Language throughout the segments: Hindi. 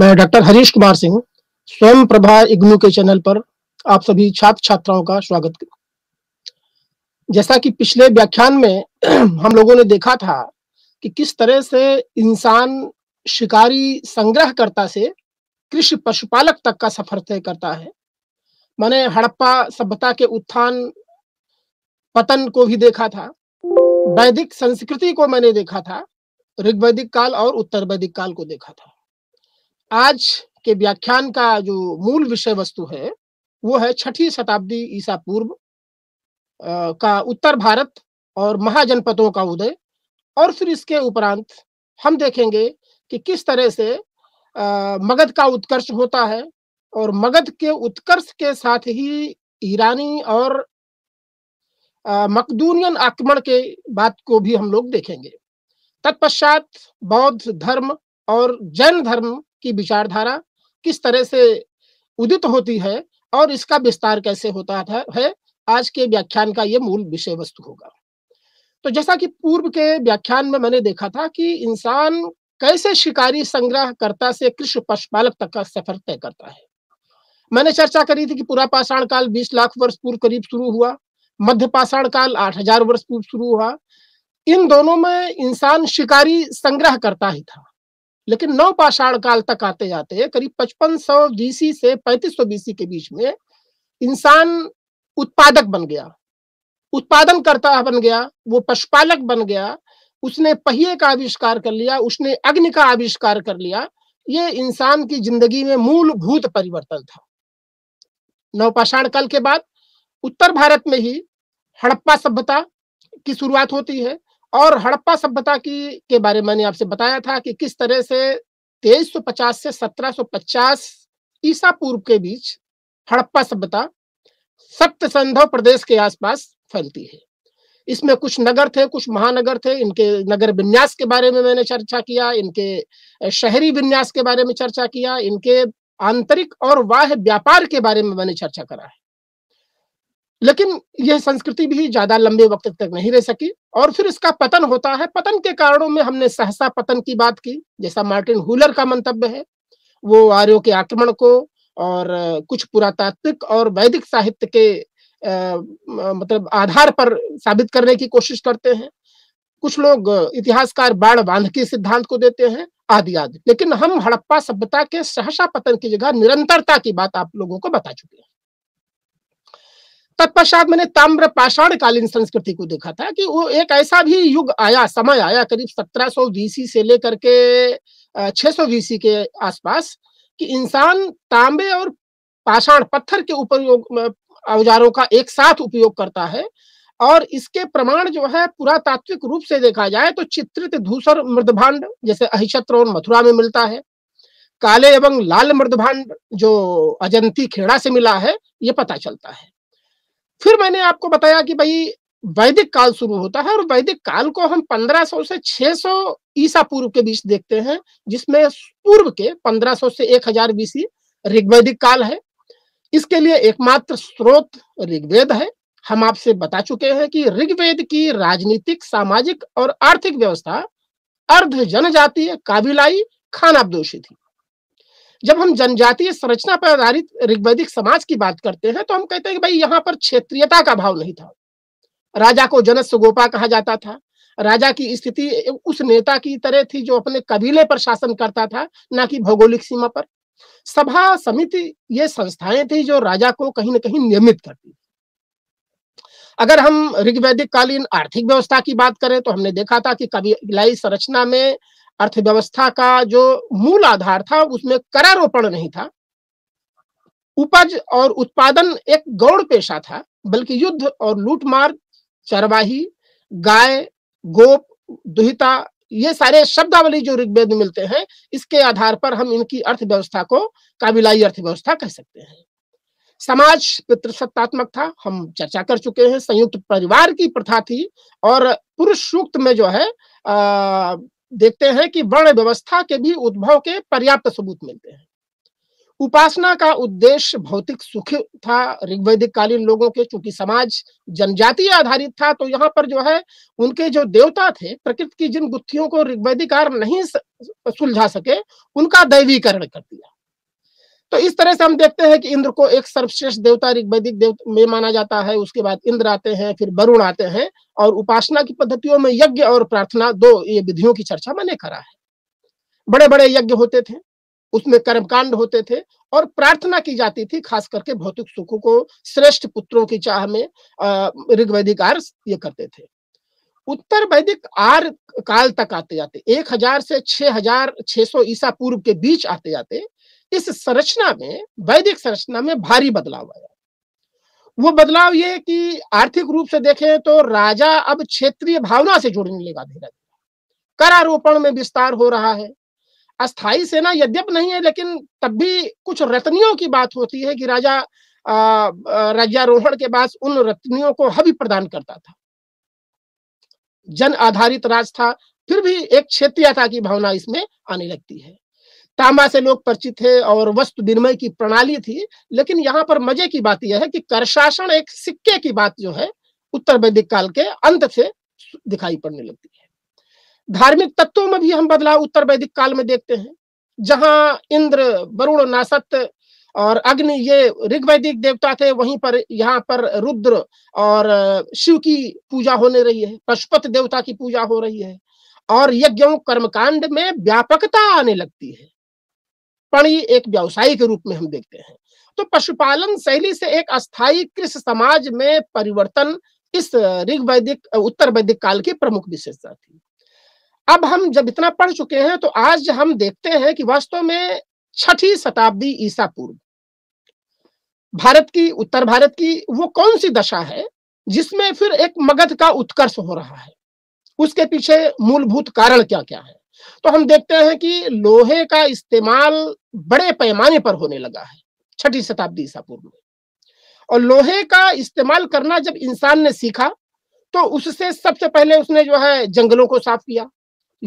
मैं डॉक्टर हरीश कुमार सिंह स्वयं प्रभा इग्नू के चैनल पर आप सभी छात्र छात्राओं का स्वागत जैसा कि पिछले व्याख्यान में हम लोगों ने देखा था कि किस तरह से इंसान शिकारी संग्रहकर्ता से कृषि पशुपालक तक का सफर तय करता है मैंने हड़प्पा सभ्यता के उत्थान पतन को भी देखा था वैदिक संस्कृति को मैंने देखा था ऋग्वैदिक काल और उत्तर वैदिक काल को देखा था आज के व्याख्यान का जो मूल विषय वस्तु है वो है छठी शताब्दी ईसा पूर्व का उत्तर भारत और महाजनपदों का उदय और फिर इसके उपरांत हम देखेंगे कि किस तरह से मगध का उत्कर्ष होता है और मगध के उत्कर्ष के साथ ही ईरानी और मकदूनियन आक्रमण के बात को भी हम लोग देखेंगे तत्पश्चात बौद्ध धर्म और जैन धर्म की विचारधारा किस तरह से उदित होती है और इसका विस्तार कैसे होता है आज के व्याख्यान का ये मूल विषय वस्तु होगा तो जैसा कि पूर्व के व्याख्यान में मैंने देखा था कि इंसान कैसे शिकारी संग्रहकर्ता से कृष्ण पशुपालक तक का सफर तय करता है मैंने चर्चा करी थी कि पूरा पाषाण काल 20 लाख वर्ष पूर्व करीब शुरू हुआ मध्य पाषाण काल 8000 वर्ष पूर्व शुरू हुआ इन दोनों में इंसान शिकारी संग्रह करता ही था लेकिन नौ पाषाण काल तक आते जाते हैं करीब पचपन सौ बीसी से पैंतीस सौ बीसी के बीच में इंसान उत्पादक बन गया उत्पादन करता बन गया वो पशुपालक बन गया उसने पहिए का आविष्कार कर लिया उसने अग्नि का आविष्कार कर लिया ये इंसान की जिंदगी में मूलभूत परिवर्तन था नवपाषाण काल के बाद उत्तर भारत में ही हड़प्पा सभ्यता की शुरुआत होती है और हड़प्पा सभ्यता की के बारे में मैंने आपसे बताया था कि किस तरह से 1350 से 1750 ईसा पूर्व के बीच हड़प्पा सभ्यता सप्त संधव प्रदेश के आसपास फैलती है इसमें कुछ नगर थे कुछ महानगर थे इनके नगर विन्यास के बारे में मैंने चर्चा किया इनके शहरी विन्यास के बारे में चर्चा किया इनके आंतरिक और वाह व्यापार के बारे में मैंने चर्चा करा है लेकिन यह संस्कृति भी ज्यादा लंबे वक्त तक नहीं रह सकी और फिर इसका पतन होता है पतन के कारणों में हमने सहसा पतन की बात की जैसा मार्टिन हुलर का मंतव्य है वो आर्यों के आक्रमण को और कुछ पुरातात्विक और वैदिक साहित्य के आ, मतलब आधार पर साबित करने की कोशिश करते हैं कुछ लोग इतिहासकार बाढ़ बांध के सिद्धांत को देते हैं आदि आदि लेकिन हम हड़प्पा सभ्यता के सहसा पतन की जगह निरंतरता की बात आप लोगों को बता चुके हैं तत्पश्चात मैंने ताम्र पाषाण कालीन संस्कृति को देखा था कि वो एक ऐसा भी युग आया समय आया करीब 1700 बीसी से लेकर के 600 बीसी के आसपास कि इंसान तांबे और पाषाण पत्थर के उपयोग औजारों का एक साथ उपयोग करता है और इसके प्रमाण जो है पुरातात्विक रूप से देखा जाए तो चित्रित धूसर मृदभांड जैसे अहिशत्र और मथुरा में मिलता है काले एवं लाल मृदभांड जो अजंती खेड़ा से मिला है ये पता चलता है फिर मैंने आपको बताया कि भाई वैदिक काल शुरू होता है और वैदिक काल को हम 1500 से 600 ईसा पूर्व के बीच देखते हैं जिसमें पूर्व के 1500 से 1000 हजार बीसी ऋग्वैदिक काल है इसके लिए एकमात्र स्रोत ऋग्वेद है हम आपसे बता चुके हैं कि ऋग्वेद की राजनीतिक सामाजिक और आर्थिक व्यवस्था अर्ध जनजातीय काबिलाई खानाबदोशी थी जब हम जनजातीय संरचना पर आधारित ऋग्वैदिक समाज की बात करते हैं तो हम कहते हैं कि भाई यहाँ पर क्षेत्रीयता का भाव नहीं था राजा को जनस सुगोपा कहा जाता था राजा की स्थिति उस नेता की तरह थी जो अपने कबीले पर शासन करता था ना कि भौगोलिक सीमा पर सभा समिति ये संस्थाएं थी जो राजा को कहीं ना कहीं नियमित करती अगर हम ऋग्वैदिक कालीन आर्थिक व्यवस्था की बात करें तो हमने देखा था कि कबीलाई संरचना में अर्थव्यवस्था का जो मूल आधार था उसमें करारोपण नहीं था उपज और उत्पादन एक गौड़ पेशा था बल्कि युद्ध और लूटमार चरवाही गाय गोप दुहिता ये सारे शब्दावली जो ऋग्वेद मिलते हैं इसके आधार पर हम इनकी अर्थव्यवस्था को काबिलाई अर्थव्यवस्था कह सकते हैं समाज पितृसत्तात्मक था हम चर्चा कर चुके हैं संयुक्त परिवार की प्रथा थी और पुरुष सूक्त में जो है अः देखते हैं कि वर्ण व्यवस्था के भी उद्भव के पर्याप्त सबूत मिलते हैं उपासना का उद्देश्य भौतिक सुख था ऋग्वैदिक कालीन लोगों के चूंकि समाज जनजाति आधारित था तो यहाँ पर जो है उनके जो देवता थे प्रकृति की जिन गुत्थियों को ऋग्वैदिकार नहीं सुलझा सके उनका दैवीकरण कर दिया तो इस तरह से हम देखते हैं कि इंद्र को एक सर्वश्रेष्ठ देवता ऋग्वैदिक देव में माना जाता है उसके बाद इंद्र आते हैं फिर वरुण आते हैं और उपासना की पद्धतियों में यज्ञ और प्रार्थना दो ये विधियों की चर्चा मैंने करा है बड़े बड़े यज्ञ होते थे उसमें कर्मकांड होते थे और प्रार्थना की जाती थी खास करके भौतिक सुखों को श्रेष्ठ पुत्रों की चाह में ऋग्वैदिक आर ये करते थे उत्तर वैदिक आर काल तक आते जाते एक हजार से छह हजार छह सौ ईसा पूर्व के बीच आते जाते इस संरचना में वैदिक संरचना में भारी बदलाव आया वो बदलाव ये कि आर्थिक रूप से देखें तो राजा अब क्षेत्रीय भावना से जुड़ने लगा धीरे धीरे करारोपण में विस्तार हो रहा है अस्थाई सेना यद्यप नहीं है लेकिन तब भी कुछ रत्नियों की बात होती है कि राजा राज्यारोहण के बाद उन रत्नियों को हवि प्रदान करता था जन आधारित राज था फिर भी एक क्षेत्रीयता की भावना इसमें आने लगती है तांबा से लोग परिचित थे और वस्तु विनिमय की प्रणाली थी लेकिन यहाँ पर मजे की बात यह है कि कर शासन एक सिक्के की बात जो है उत्तर वैदिक काल के अंत से दिखाई पड़ने लगती है धार्मिक तत्वों में भी हम बदलाव उत्तर वैदिक काल में देखते हैं जहां इंद्र वरुण नासत और अग्नि ये ऋग्वैदिक देवता थे वहीं पर यहाँ पर रुद्र और शिव की पूजा होने रही है पशुपत देवता की पूजा हो रही है और यज्ञों कर्मकांड में व्यापकता आने लगती है प्राणी एक व्यवसाय के रूप में हम देखते हैं तो पशुपालन शैली से एक अस्थायी कृषि समाज में परिवर्तन इस ऋग वैदिक उत्तर वैदिक काल की प्रमुख विशेषता थी अब हम जब इतना पढ़ चुके हैं तो आज हम देखते हैं कि वास्तव में छठी शताब्दी ईसा पूर्व भारत की उत्तर भारत की वो कौन सी दशा है जिसमें फिर एक मगध का उत्कर्ष हो रहा है उसके पीछे मूलभूत कारण क्या क्या है तो हम देखते हैं कि लोहे का इस्तेमाल बड़े पैमाने पर होने लगा है छठी शताब्दी ईसा पूर्व में और लोहे का इस्तेमाल करना जब इंसान ने सीखा तो उससे सबसे पहले उसने जो है जंगलों को साफ किया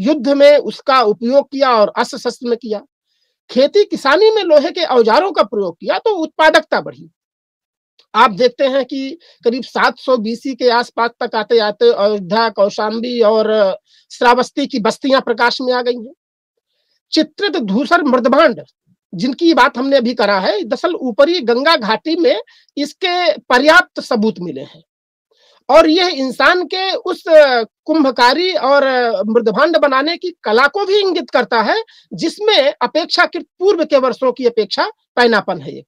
युद्ध में उसका उपयोग किया और अस्त्र शस्त्र में किया खेती किसानी में लोहे के औजारों का प्रयोग किया तो उत्पादकता बढ़ी आप देखते हैं कि करीब 700 बीसी के आसपास तक आते आते अयोध्या कौशाम्बी और श्रावस्ती की बस्तियां प्रकाश में आ गई हैं चित्रित धूसर मृदभांड जिनकी बात हमने अभी करा है दरअसल ऊपरी गंगा घाटी में इसके पर्याप्त सबूत मिले हैं और यह इंसान के उस कुंभकारी और मृदभांड बनाने की कला को भी इंगित करता है जिसमें अपेक्षाकृत पूर्व के वर्षों की अपेक्षा पैनापन है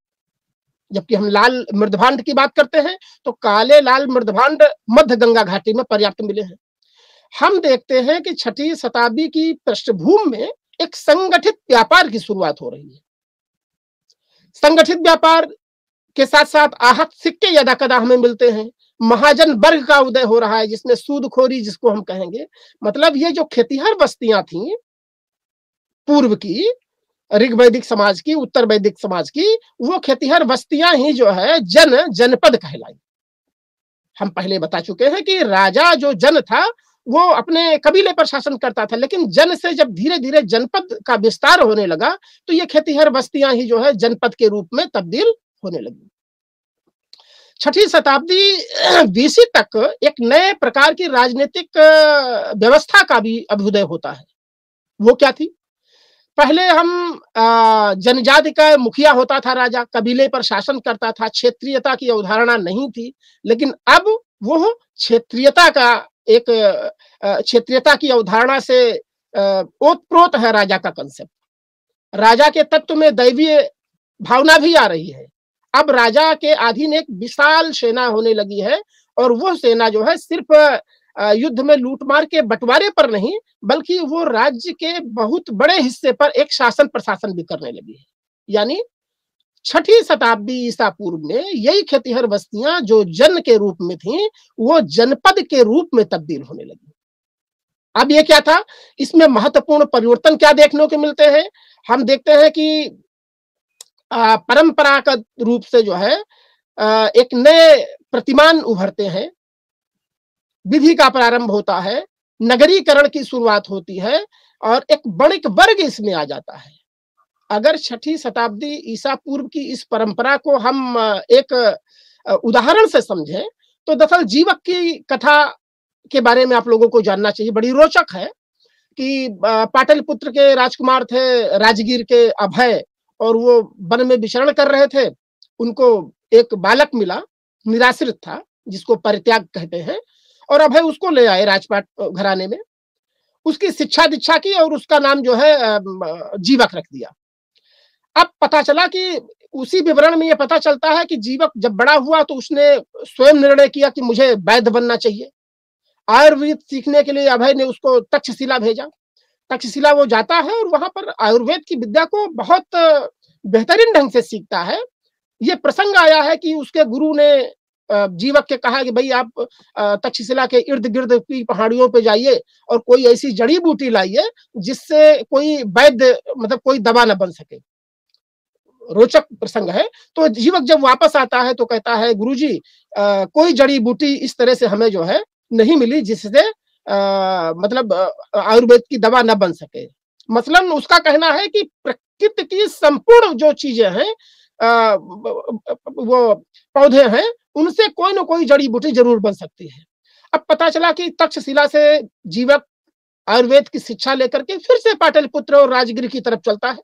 जबकि हम लाल मृदभांड की बात करते हैं तो काले लाल मृदभांड मध्य गंगा घाटी में पर्याप्त मिले हैं हम देखते हैं कि छठी शताब्दी की पृष्ठभूमि में एक संगठित व्यापार की शुरुआत हो रही है संगठित व्यापार के साथ साथ आहत सिक्के यदा कदा हमें मिलते हैं महाजन वर्ग का उदय हो रहा है जिसमें सूदखोरी जिसको हम कहेंगे मतलब ये जो खेतीहर बस्तियां थी पूर्व की ऋग वैदिक समाज की उत्तर वैदिक समाज की वो खेतीहर बस्तियां ही जो है जन जनपद कहलाई हम पहले बता चुके हैं कि राजा जो जन था वो अपने कबीले पर शासन करता था लेकिन जन से जब धीरे धीरे जनपद का विस्तार होने लगा तो ये खेतीहर बस्तियां ही जो है जनपद के रूप में तब्दील होने लगी छठी शताब्दी बीसी तक एक नए प्रकार की राजनीतिक व्यवस्था का भी अभ्युदय होता है वो क्या थी पहले हम जनजाति का मुखिया होता था राजा कबीले पर शासन करता था क्षेत्रीयता की अवधारणा नहीं थी लेकिन अब वो क्षेत्रीयता का एक क्षेत्रीयता की अवधारणा से ओतप्रोत है राजा का कंसेप्ट राजा के तत्व में दैवीय भावना भी आ रही है अब राजा के अधीन एक विशाल सेना होने लगी है और वह सेना जो है सिर्फ युद्ध में लूटमार के बंटवारे पर नहीं बल्कि वो राज्य के बहुत बड़े हिस्से पर एक शासन प्रशासन भी करने लगी है यानी छठी शताब्दी ईसा पूर्व में यही खेतीहर बस्तियां जो जन के रूप में थी वो जनपद के रूप में तब्दील होने लगी अब ये क्या था इसमें महत्वपूर्ण परिवर्तन क्या देखने को मिलते हैं हम देखते हैं कि परंपरागत रूप से जो है एक नए प्रतिमान उभरते हैं विधि का प्रारंभ होता है नगरीकरण की शुरुआत होती है और एक बणिक वर्ग इसमें आ जाता है अगर छठी शताब्दी ईसा पूर्व की इस परंपरा को हम एक उदाहरण से समझें तो दरअसल जीवक की कथा के बारे में आप लोगों को जानना चाहिए बड़ी रोचक है कि पुत्र के राजकुमार थे राजगीर के अभय और वो वन में विचरण कर रहे थे उनको एक बालक मिला निराश्रित था जिसको परित्याग कहते हैं और अभय उसको ले आए राजपाट घराने में उसकी शिक्षा दीक्षा की और उसका नाम जो है जीवक रख दिया अब पता चला कि उसी विवरण में यह पता चलता है कि जीवक जब बड़ा हुआ तो उसने स्वयं निर्णय किया कि मुझे वैध बनना चाहिए आयुर्वेद सीखने के लिए अभय ने उसको तक्षशिला भेजा तक्षशिला वो जाता है और वहां पर आयुर्वेद की विद्या को बहुत बेहतरीन ढंग से सीखता है ये प्रसंग आया है कि उसके गुरु ने जीवक के कहा कि भाई आप तक्षशिला के इर्द गिर्द की पहाड़ियों पे जाइए और कोई ऐसी जड़ी बूटी लाइए जिससे कोई वैद्य मतलब कोई दवा न बन सके रोचक प्रसंग है तो जीवक जब वापस आता है तो कहता है गुरुजी आ, कोई जड़ी बूटी इस तरह से हमें जो है नहीं मिली जिससे मतलब आयुर्वेद की दवा न बन सके मसलन उसका कहना है कि प्रकृति की संपूर्ण जो चीजें हैं वो पौधे हैं उनसे कोई ना कोई जड़ी बूटी जरूर बन सकती है अब पता चला कि तक्षशिला से जीवक आयुर्वेद की शिक्षा लेकर के फिर से पाटलिपुत्र और राजगिर की तरफ चलता है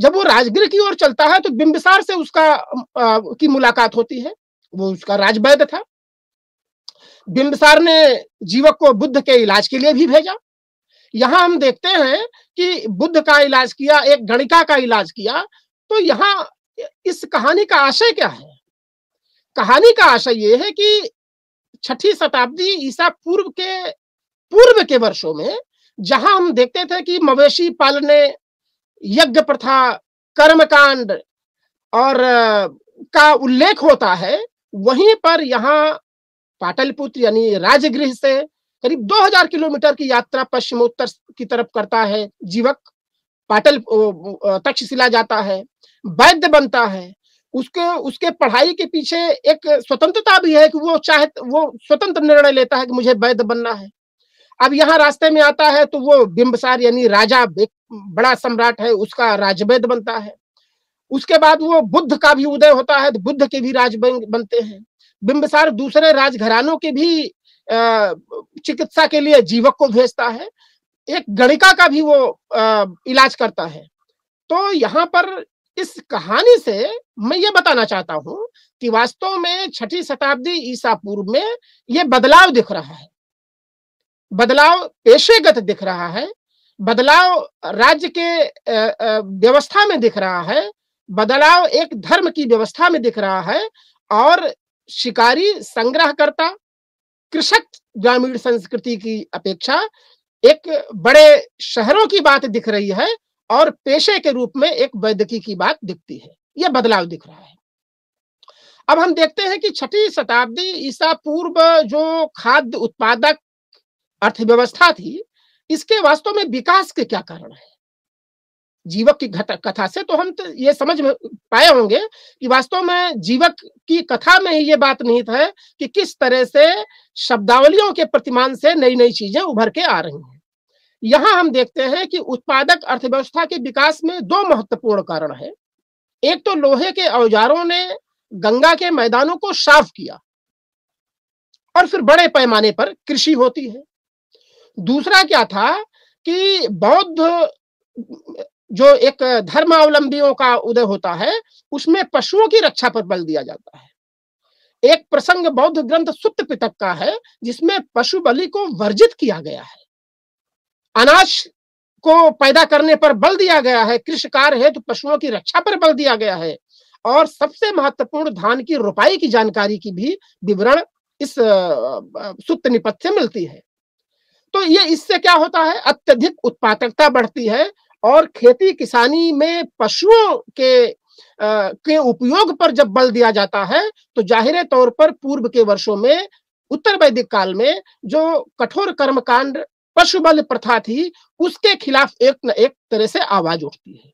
जब वो राजगिर की ओर चलता है तो बिंबिसार से उसका आ, की मुलाकात होती है वो उसका राजवैद्य था बिंबसार ने जीवक को बुद्ध के इलाज के लिए भी भेजा यहां हम देखते हैं कि बुद्ध का इलाज किया एक गणिका का इलाज किया तो यहाँ इस कहानी का आशय क्या है कहानी का आशय यह है कि छठी शताब्दी ईसा पूर्व के पूर्व के वर्षों में जहां हम देखते थे कि मवेशी पालने यज्ञ प्रथा कर्मकांड और का उल्लेख होता है वहीं पर यहाँ पाटलिपुत्र यानी राजगृह से करीब 2000 किलोमीटर की यात्रा पश्चिमोत्तर की तरफ करता है जीवक पाटल तक्षशिला जाता है वैद्य बनता है उसके उसके पढ़ाई के पीछे एक स्वतंत्रता भी है कि वो चाहे वो स्वतंत्र निर्णय लेता है कि मुझे वैद्य बनना है अब यहाँ रास्ते में आता है तो वो बिंबसार यानी राजा बड़ा सम्राट है उसका राजवैद बनता है उसके बाद वो बुद्ध का भी उदय होता है तो बुद्ध के भी राज बनते हैं बिंबसार दूसरे राजघरानों के भी चिकित्सा के लिए जीवक को भेजता है एक गणिका का भी वो इलाज करता है तो यहाँ पर इस कहानी से मैं ये बताना चाहता हूं कि वास्तव में छठी शताब्दी ईसा पूर्व में ये बदलाव दिख रहा है बदलाव पेशेगत दिख रहा है बदलाव राज्य के व्यवस्था में दिख रहा है बदलाव एक धर्म की व्यवस्था में दिख रहा है और शिकारी संग्रहकर्ता कृषक ग्रामीण संस्कृति की अपेक्षा एक बड़े शहरों की बात दिख रही है और पेशे के रूप में एक वैद्यकी की बात दिखती है यह बदलाव दिख रहा है अब हम देखते हैं कि छठी शताब्दी ईसा पूर्व जो खाद्य उत्पादक अर्थव्यवस्था थी इसके वास्तव में विकास के क्या कारण है जीवक की कथा से तो हम तो ये समझ पाए होंगे कि वास्तव में जीवक की कथा में ही ये बात नहीं है कि किस तरह से शब्दावलियों के प्रतिमान से नई नई चीजें उभर के आ रही हैं यहां हम देखते हैं कि उत्पादक अर्थव्यवस्था के विकास में दो महत्वपूर्ण कारण है एक तो लोहे के औजारों ने गंगा के मैदानों को साफ किया और फिर बड़े पैमाने पर कृषि होती है दूसरा क्या था कि बौद्ध जो एक धर्मावलंबियों का उदय होता है उसमें पशुओं की रक्षा पर बल दिया जाता है एक प्रसंग बौद्ध ग्रंथ सुप्त पिटक का है जिसमें पशु बलि को वर्जित किया गया है अनाज को पैदा करने पर बल दिया गया है कृषि कार्य है तो पशुओं की रक्षा पर बल दिया गया है और सबसे महत्वपूर्ण धान की रोपाई की जानकारी की भी विवरण इस सुप्त निपथ से मिलती है तो ये इससे क्या होता है अत्यधिक उत्पादकता बढ़ती है और खेती किसानी में पशुओं के आ, के उपयोग पर जब बल दिया जाता है तो जाहिर तौर पर पूर्व के वर्षों में उत्तर वैदिक काल में जो कठोर कर्मकांड पशु बल प्रथा थी उसके खिलाफ एक न एक तरह से आवाज उठती है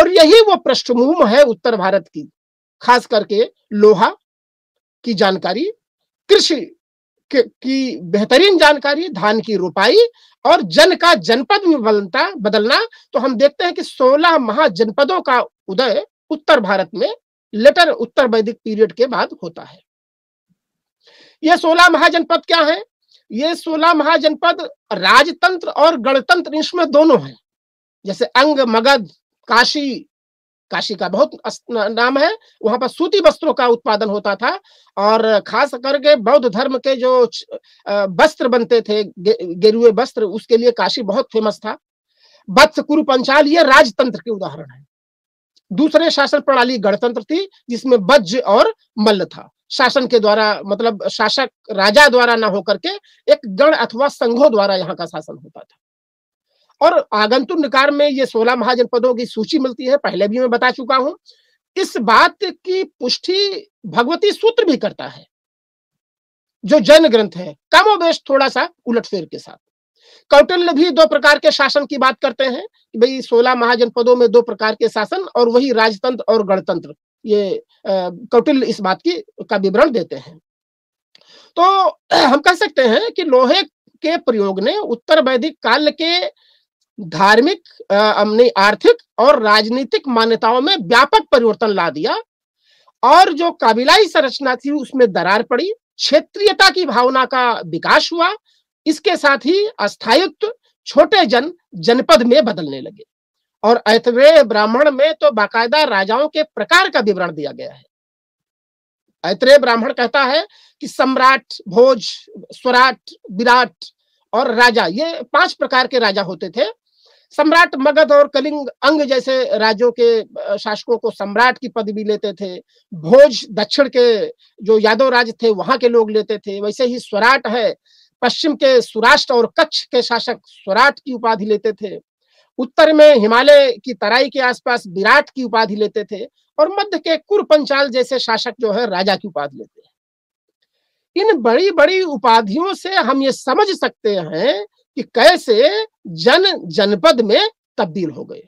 और यही वो पृष्ठभूम है उत्तर भारत की खास करके लोहा की जानकारी कृषि की बेहतरीन जानकारी धान की रोपाई और जन का जनपद में बदलता बदलना तो हम देखते हैं कि 16 महाजनपदों का उदय उत्तर भारत में लेटर उत्तर वैदिक पीरियड के बाद होता है यह 16 महाजनपद क्या है ये सोलह महाजनपद राजतंत्र और गणतंत्र इसमें दोनों है जैसे अंग मगध काशी काशी का बहुत नाम है वहां पर सूती वस्त्रों का उत्पादन होता था और खास करके बौद्ध धर्म के जो वस्त्र बनते थे गेरुए वस्त्र उसके लिए काशी बहुत फेमस था वत्स कुरु पंचाल ये राजतंत्र के उदाहरण है दूसरे शासन प्रणाली गणतंत्र थी जिसमें वज्र और मल्ल था शासन के द्वारा मतलब शासक राजा द्वारा ना होकर के एक गण अथवा संघों द्वारा यहाँ का शासन होता था और आगंतुक निकार में ये सोलह महाजनपदों की सूची मिलती है पहले भी मैं बता चुका हूं इस बात की पुष्टि भगवती सूत्र भी करता है जो जैन ग्रंथ है कमोवेश थोड़ा सा उलटफेर के साथ कौटल्य भी दो प्रकार के शासन की बात करते हैं कि भाई सोलह महाजनपदों में दो प्रकार के शासन और वही राजतंत्र और गणतंत्र ये कौटिल इस बात की का विवरण देते हैं तो हम कह सकते हैं कि लोहे के प्रयोग ने उत्तर वैदिक काल के धार्मिक आर्थिक और राजनीतिक मान्यताओं में व्यापक परिवर्तन ला दिया और जो काबिलाई संरचना थी उसमें दरार पड़ी क्षेत्रीयता की भावना का विकास हुआ इसके साथ ही अस्थायित्व छोटे जन जनपद में बदलने लगे और ऐतवे ब्राह्मण में तो बाकायदा राजाओं के प्रकार का विवरण दिया गया है ऐतरेय ब्राह्मण कहता है कि सम्राट भोज स्वराट विराट और राजा ये पांच प्रकार के राजा होते थे सम्राट मगध और कलिंग अंग जैसे राज्यों के शासकों को सम्राट की पदवी लेते थे भोज दक्षिण के जो यादव राज थे वहां के लोग लेते थे वैसे ही स्वराट है पश्चिम के सौराष्ट्र और कच्छ के शासक स्वराट की उपाधि लेते थे उत्तर में हिमालय की तराई के आसपास विराट की उपाधि लेते थे और मध्य के कुर पंचाल जैसे शासक जो है राजा की उपाधि लेते हैं इन बड़ी बड़ी उपाधियों से हम ये समझ सकते हैं कि कैसे जन जनपद में तब्दील हो गए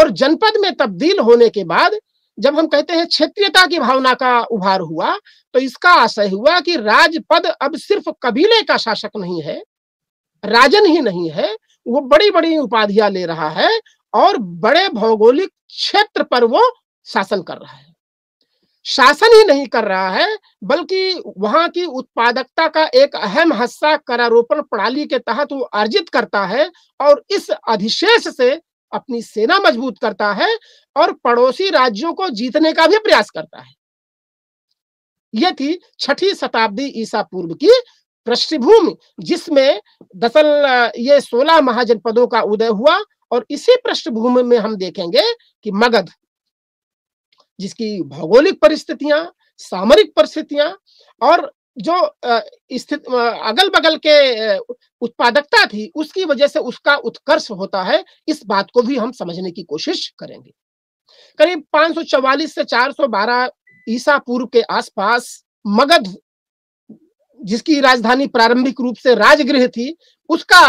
और जनपद में तब्दील होने के बाद जब हम कहते हैं क्षेत्रीयता की भावना का उभार हुआ तो इसका आशय हुआ कि राजपद अब सिर्फ कबीले का शासक नहीं है राजन ही नहीं है वो बड़ी बड़ी उपाधियां ले रहा है और बड़े भौगोलिक क्षेत्र पर वो शासन कर रहा है शासन ही नहीं कर रहा है बल्कि वहां की उत्पादकता का एक अहम हिस्सा करारोपण प्रणाली के तहत वो अर्जित करता है और इस अधिशेष से अपनी सेना मजबूत करता है और पड़ोसी राज्यों को जीतने का भी प्रयास करता है यह थी छठी शताब्दी ईसा पूर्व की पृष्ठभूमि जिसमें दसल ये सोलह महाजनपदों का उदय हुआ और इसी पृष्ठभूमि में हम देखेंगे कि मगध जिसकी भौगोलिक परिस्थितियां सामरिक परिस्थितियां और जो स्थित अगल बगल के उत्पादकता थी उसकी वजह से उसका उत्कर्ष होता है इस बात को भी हम समझने की कोशिश करेंगे करीब 544 से 412 ईसा पूर्व के आसपास मगध जिसकी राजधानी प्रारंभिक रूप से राजगृह थी उसका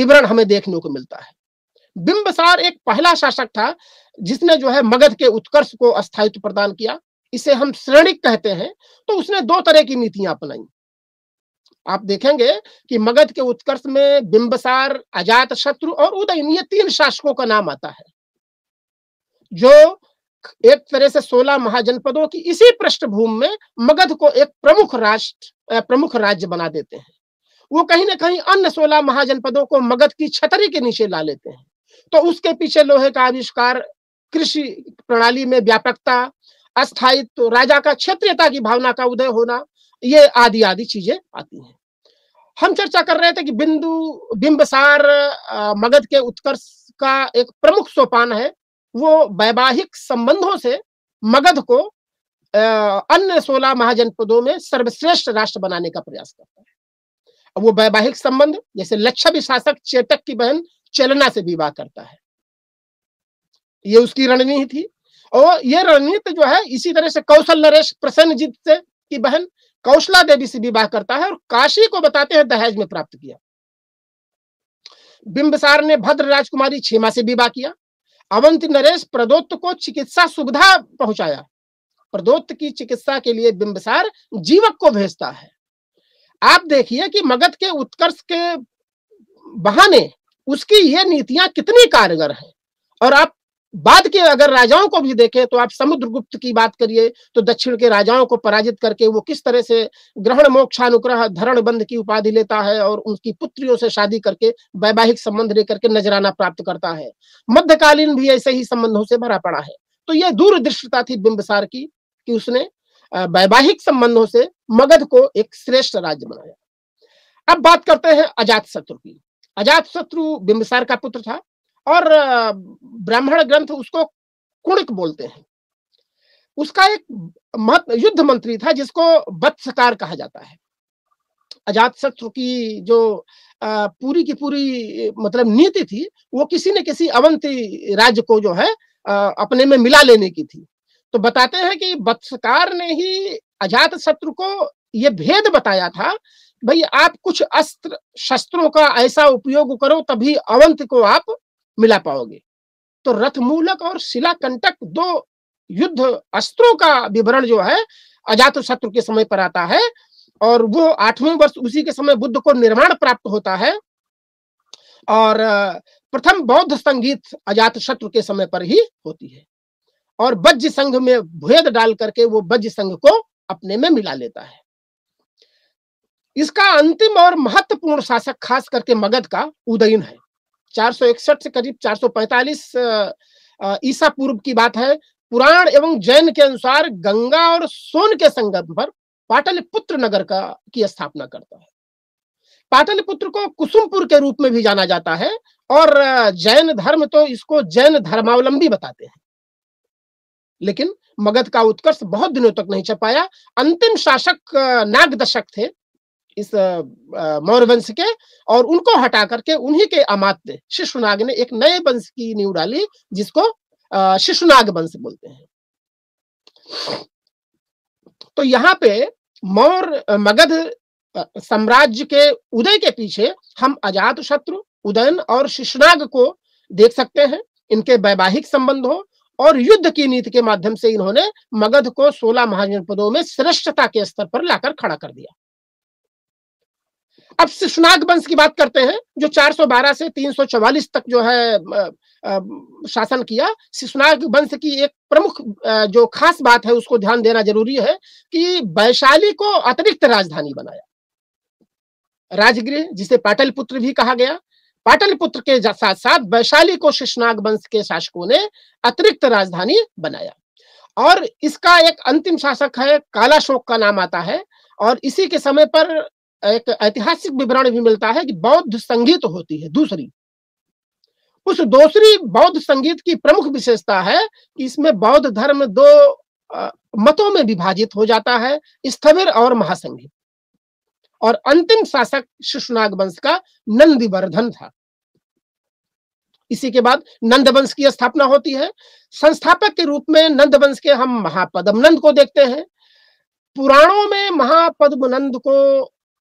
विवरण हमें देखने को मिलता है बिंबसार एक पहला शासक था जिसने जो है मगध के उत्कर्ष को अस्थायित्व प्रदान किया इसे हम श्रेणिक कहते हैं तो उसने दो तरह की नीतियां अपनाई आप देखेंगे कि मगध के उत्कर्ष में बिंबसार अजात शत्रु और उदयन ये तीन शासकों का नाम आता है जो एक तरह से सोलह महाजनपदों की इसी पृष्ठभूमि में मगध को एक प्रमुख राष्ट्र प्रमुख राज्य बना देते हैं वो कहीं ना कहीं अन्य सोलह महाजनपदों को मगध की छतरी के नीचे ला लेते हैं तो उसके पीछे लोहे का आविष्कार कृषि प्रणाली में व्यापकता अस्थायित्व तो राजा का क्षेत्रीयता की भावना का उदय होना ये आदि आदि चीजें आती हैं हम चर्चा कर रहे थे कि बिंदु बिंबसार मगध के उत्कर्ष का एक प्रमुख सोपान है वो वैवाहिक संबंधों से मगध को अन्य सोलह महाजनपदों में सर्वश्रेष्ठ राष्ट्र बनाने का प्रयास करता है अब वो वैवाहिक संबंध जैसे लक्ष्य शासक चेतक की बहन चेलना से विवाह करता है ये उसकी रणनीति थी और ये रणनीति जो है इसी तरह से कौशल नरेश प्रसन्नजीत से की बहन कौशला देवी से विवाह करता है और काशी को बताते हैं दहेज में प्राप्त किया बिंबसार ने भद्र राजकुमारी छेमा से विवाह किया अवंत नरेश प्रदोत्त को चिकित्सा सुविधा पहुंचाया प्रदोत्त की चिकित्सा के लिए बिंबसार जीवक को भेजता है आप देखिए कि मगध के उत्कर्ष के बहाने उसकी ये नीतियां कितनी कारगर है और आप बाद के अगर राजाओं को भी देखें तो आप समुद्रगुप्त की बात करिए तो दक्षिण के राजाओं को पराजित करके वो किस तरह से ग्रहण मोक्षानुग्रह धरण बंध की उपाधि लेता है और उनकी पुत्रियों से शादी करके वैवाहिक संबंध लेकर के नजराना प्राप्त करता है मध्यकालीन भी ऐसे ही संबंधों से भरा पड़ा है तो यह दूरदृष्टता थी बिंबसार की कि उसने वैवाहिक संबंधों से मगध को एक श्रेष्ठ राज्य बनाया अब बात करते हैं अजात शत्रु की अजात शत्रु बिंबसार का पुत्र था और ब्राह्मण ग्रंथ उसको कुणिक बोलते हैं उसका एक मत युद्ध मंत्री था जिसको बत्सकार कहा जाता है अजात शत्रु की जो पूरी की पूरी मतलब नीति थी वो किसी न किसी अवंती राज्य को जो है अपने में मिला लेने की थी तो बताते हैं कि बत्सकार ने ही अजात शत्रु को ये भेद बताया था भाई आप कुछ अस्त्र शस्त्रों का ऐसा उपयोग करो तभी अवंत को आप मिला पाओगे तो रथमूलक और शिला कंटक दो युद्ध अस्त्रों का विवरण जो है अजात शत्रु के समय पर आता है और वो आठवें वर्ष उसी के समय बुद्ध को निर्माण प्राप्त होता है और प्रथम बौद्ध संगीत अजात शत्रु के समय पर ही होती है और वज्र संघ में भेद डाल करके वो वज्र संघ को अपने में मिला लेता है इसका अंतिम और महत्वपूर्ण शासक खास करके मगध का उदयन है चार से करीब 445 ईसा पूर्व की बात है पुराण एवं जैन के अनुसार गंगा और सोन के संगम पर पाटलिपुत्र नगर का की स्थापना करता है पाटलिपुत्र को कुसुमपुर के रूप में भी जाना जाता है और जैन धर्म तो इसको जैन धर्मावलंबी बताते हैं लेकिन मगध का उत्कर्ष बहुत दिनों तक नहीं छपाया अंतिम शासक नागदशक थे इस वंश के और उनको हटा करके उन्हीं के अमात्य शिशुनाग ने एक नए वंश की नींव डाली जिसको शिशुनाग वंश बोलते हैं तो यहाँ पे मौर मगध साम्राज्य के उदय के पीछे हम अजात शत्रु उदयन और शिशुनाग को देख सकते हैं इनके वैवाहिक संबंधों और युद्ध की नीति के माध्यम से इन्होंने मगध को 16 महाजनपदों में श्रेष्ठता के स्तर पर लाकर खड़ा कर दिया अब शिशुनाग वंश की बात करते हैं जो 412 से 344 तक जो है शासन किया शिशुनाग वंश की एक प्रमुख जो खास बात है उसको ध्यान देना जरूरी है कि वैशाली को अतिरिक्त राजधानी बनाया राजगृह जिसे पाटलपुत्र भी कहा गया पाटलपुत्र के साथ साथ वैशाली को शिशुनाग वंश के शासकों ने अतिरिक्त राजधानी बनाया और इसका एक अंतिम शासक है कालाशोक का नाम आता है और इसी के समय पर एक ऐतिहासिक विवरण भी मिलता है कि बौद्ध संगीत होती है दूसरी उस दूसरी बौद्ध संगीत की प्रमुख विशेषता है कि इसमें बौद्ध धर्म दो मतों में विभाजित हो जाता है स्थविर और महासंगीत और अंतिम शासक शिशुनाग वंश का नंदिवर्धन था इसी के बाद नंद वंश की स्थापना होती है संस्थापक के रूप में नंद वंश के हम महापदमनंद को देखते हैं पुराणों में महापद्मनंद को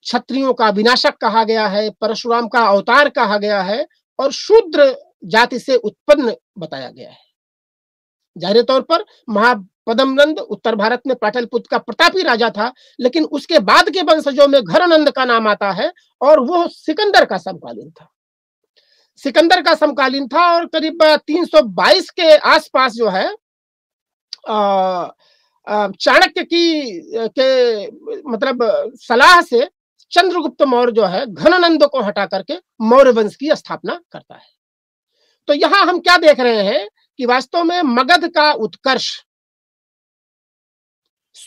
क्षत्रियों का विनाशक कहा गया है परशुराम का अवतार कहा गया है और शूद्र जाति से उत्पन्न बताया गया है जाहिर तौर पर महापदमनंद उत्तर भारत में पाटलपुत्र का प्रतापी राजा था लेकिन उसके बाद के वंशजों में घरानंद का नाम आता है और वो सिकंदर का समकालीन था सिकंदर का समकालीन था और करीब 322 के आसपास जो है चाणक्य की के मतलब सलाह से चंद्रगुप्त मौर्य जो है घनानंद को हटा करके मौर्य वंश की स्थापना करता है तो यहां हम क्या देख रहे हैं कि वास्तव में मगध का उत्कर्ष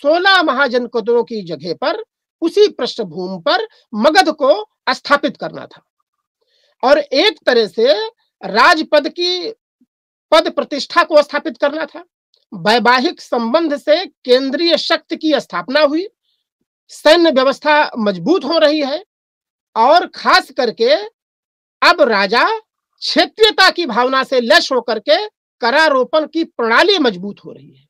सोलह महाजनपदों की जगह पर उसी पृष्ठभूमि पर मगध को स्थापित करना था और एक तरह से राजपद की पद प्रतिष्ठा को स्थापित करना था वैवाहिक संबंध से केंद्रीय शक्ति की स्थापना हुई सैन्य व्यवस्था मजबूत हो रही है और खास करके अब राजा क्षेत्रीयता की भावना से लश होकर के करारोपण की प्रणाली मजबूत हो रही है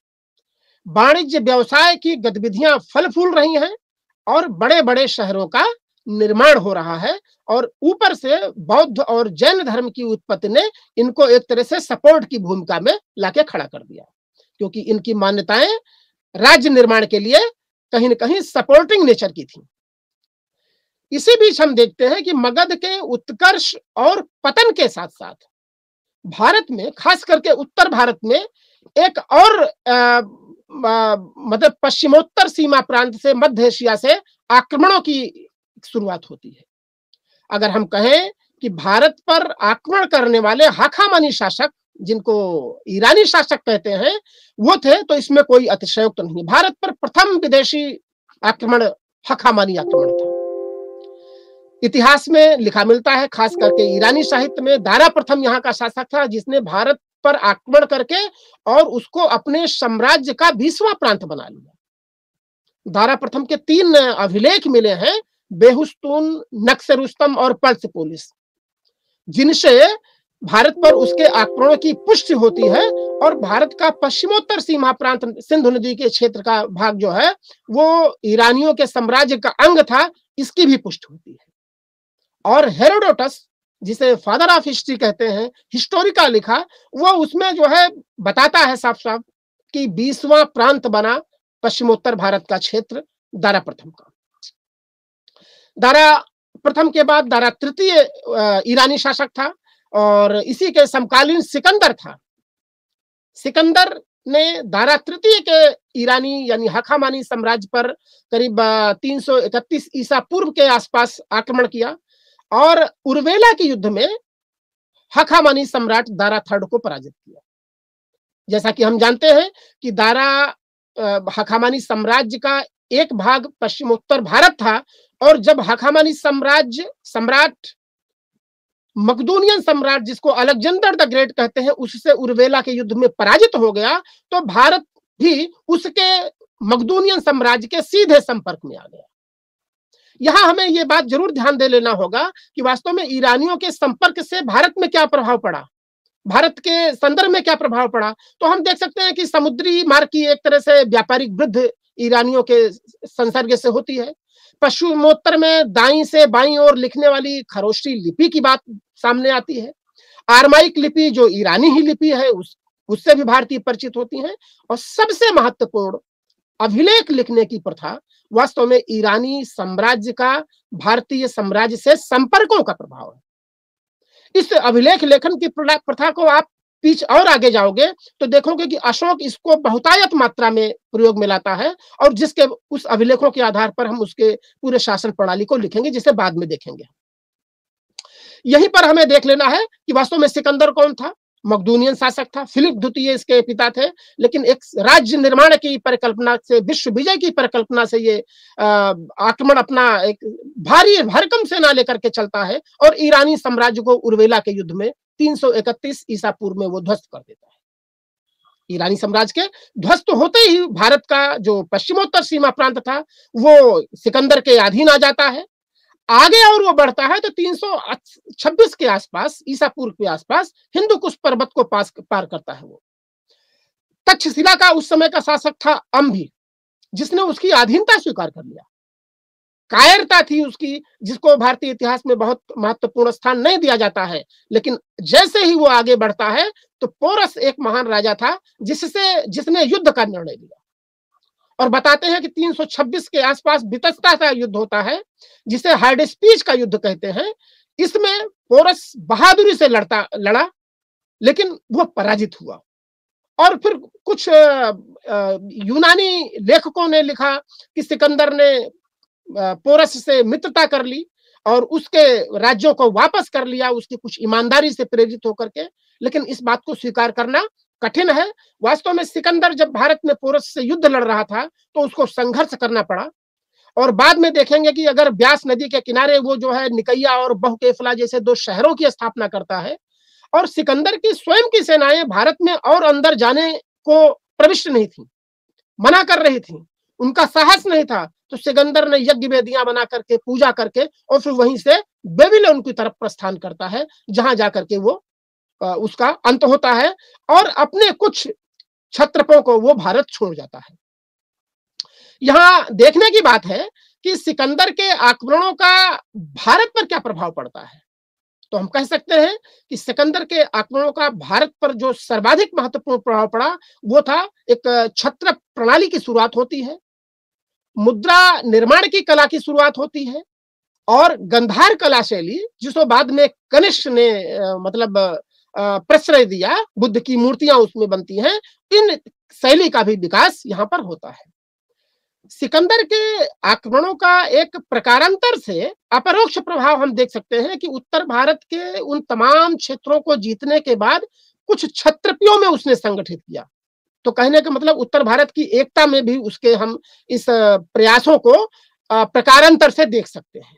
वाणिज्य व्यवसाय की गतिविधियां फल फूल रही हैं और बड़े बड़े शहरों का निर्माण हो रहा है और ऊपर से बौद्ध और जैन धर्म की उत्पत्ति ने इनको एक तरह से सपोर्ट की भूमिका में लाके खड़ा कर दिया क्योंकि इनकी मान्यताएं राज्य निर्माण के लिए कहीं ना कहीं सपोर्टिंग नेचर की थी इसी बीच हम देखते हैं कि मगध के उत्कर्ष और पतन के साथ साथ भारत में खास करके उत्तर भारत में एक और मतलब पश्चिमोत्तर सीमा प्रांत से मध्य एशिया से आक्रमणों की शुरुआत होती है अगर हम कहें कि भारत पर आक्रमण करने वाले हाखामानी शासक जिनको ईरानी शासक कहते हैं वो थे तो इसमें कोई अतिशयोक्त तो नहीं भारत पर प्रथम विदेशी आक्रमण हकामानी आक्रमण था इतिहास में लिखा मिलता है खास करके ईरानी साहित्य में दारा प्रथम यहाँ का शासक था जिसने भारत पर आक्रमण करके और उसको अपने साम्राज्य का बीसवा प्रांत बना लिया दारा प्रथम के तीन अभिलेख मिले हैं बेहुस्तून नक्सरुस्तम और पर्स पोलिस जिनसे भारत पर उसके आक्रमणों की पुष्टि होती है और भारत का पश्चिमोत्तर सीमा प्रांत सिंधु नदी के क्षेत्र का भाग जो है वो ईरानियों के साम्राज्य का अंग था इसकी भी पुष्टि होती है और हेरोडोटस जिसे फादर ऑफ हिस्ट्री कहते हैं हिस्टोरिका लिखा वो उसमें जो है बताता है साफ साफ कि बीसवा प्रांत बना पश्चिमोत्तर भारत का क्षेत्र दारा प्रथम का दारा प्रथम के बाद दारा तृतीय ईरानी शासक था और इसी के समकालीन सिकंदर था सिकंदर ने दारा तृतीय के ईरानी यानी हखामानी साम्राज्य पर करीब 331 ईसा पूर्व के आसपास आक्रमण किया और उर्वेला के युद्ध में हखामानी सम्राट दारा थर्ड को पराजित किया जैसा कि हम जानते हैं कि दारा हखामानी साम्राज्य का एक भाग पश्चिमोत्तर भारत था और जब हखामानी साम्राज्य सम्राट मकदूनियन सम्राट जिसको अलेक्जेंडर द ग्रेट कहते हैं उससे उर्वेला के युद्ध में पराजित हो गया तो भारत भी उसके मकदूनियन साम्राज्य के सीधे संपर्क में आ गया यहां हमें यह बात जरूर ध्यान दे लेना होगा कि वास्तव में ईरानियों के संपर्क से भारत में क्या प्रभाव पड़ा भारत के संदर्भ में क्या प्रभाव पड़ा तो हम देख सकते हैं कि समुद्री मार्ग की एक तरह से व्यापारिक वृद्ध ईरानियों के संसर्ग से होती है पश्चिमोत्तर में दाई से बाई और लिखने वाली खरोशी लिपि की बात सामने आती है आरमाइक लिपि जो ईरानी ही लिपि है उस उससे भी भारतीय परिचित होती हैं और सबसे महत्वपूर्ण अभिलेख लिखने की प्रथा वास्तव में ईरानी साम्राज्य का भारतीय साम्राज्य से संपर्कों का प्रभाव है इस अभिलेख लेखन की प्रथा को आप पीछे और आगे जाओगे तो देखोगे कि अशोक इसको बहुतायत मात्रा में प्रयोग में लाता है और जिसके उस अभिलेखों के आधार पर हम उसके पूरे शासन प्रणाली को लिखेंगे जिसे बाद में देखेंगे यहीं पर हमें देख लेना है कि वास्तव में सिकंदर कौन था मकदूनियन शासक था फिलिप द्वितीय इसके पिता थे लेकिन एक राज्य निर्माण की परिकल्पना से विश्व विजय की परिकल्पना से ये आक्रमण अपना एक भारी भरकम सेना लेकर के चलता है और ईरानी साम्राज्य को उर्वेला के युद्ध में 331 ईसा पूर्व में वो ध्वस्त कर देता है ईरानी साम्राज्य के ध्वस्त होते ही भारत का जो पश्चिमोत्तर सीमा प्रांत था वो सिकंदर के अधीन आ जाता है आगे और वो बढ़ता है तो 326 के आसपास ईसा पूर्व के आसपास हिंदू कुश पर्वत को पास पार करता है वो तक्षशिला का उस समय का शासक था अम्भी जिसने उसकी अधीनता स्वीकार कर लिया कायरता थी उसकी जिसको भारतीय इतिहास में बहुत महत्वपूर्ण स्थान नहीं दिया जाता है लेकिन जैसे ही वो आगे बढ़ता है तो पोरस एक महान राजा था जिससे जिसने युद्ध का निर्णय लिया और बताते हैं कि 326 के आसपास वितस्ता का युद्ध होता है जिसे हार्ड स्पीच का युद्ध कहते हैं इसमें पोरस बहादुरी से लड़ता लड़ा लेकिन वह पराजित हुआ और फिर कुछ यूनानी लेखकों ने लिखा कि सिकंदर ने पोरस से मित्रता कर ली और उसके राज्यों को वापस कर लिया उसकी कुछ ईमानदारी से प्रेरित होकर के लेकिन इस बात को स्वीकार करना कठिन है वास्तव में सिकंदर जब भारत में पोरस से युद्ध लड़ रहा था तो उसको संघर्ष करना पड़ा और बाद में देखेंगे कि अगर ब्यास नदी के किनारे वो जो है निकैया और बहुकेफला जैसे दो शहरों की स्थापना करता है और सिकंदर की स्वयं की सेनाएं भारत में और अंदर जाने को प्रविष्ट नहीं थी मना कर रही थी उनका साहस नहीं था तो सिकंदर ने यज्ञ वेदियां बना करके पूजा करके और फिर वहीं से बेबीलोन की तरफ प्रस्थान करता है जहां जाकर के वो उसका अंत होता है और अपने कुछ छत्रपों को वो भारत छोड़ जाता है यहाँ देखने की बात है कि सिकंदर के आक्रमणों का भारत पर क्या प्रभाव पड़ता है तो हम कह सकते हैं कि सिकंदर के आक्रमणों का भारत पर जो सर्वाधिक महत्वपूर्ण प्रभाव पड़ा वो था एक छत्र प्रणाली की शुरुआत होती है मुद्रा निर्माण की कला की शुरुआत होती है और गंधार कला शैली जिसको बाद में कनिष्ठ ने मतलब प्रश्रय दिया बुद्ध की मूर्तियां उसमें बनती हैं इन शैली का भी विकास यहाँ पर होता है सिकंदर के आक्रमणों का एक प्रकारांतर से अपरोक्ष प्रभाव हम देख सकते हैं कि उत्तर भारत के उन तमाम क्षेत्रों को जीतने के बाद कुछ छत्रपियों में उसने संगठित किया तो कहने का मतलब उत्तर भारत की एकता में भी उसके हम इस प्रयासों को प्रकारांतर से देख सकते हैं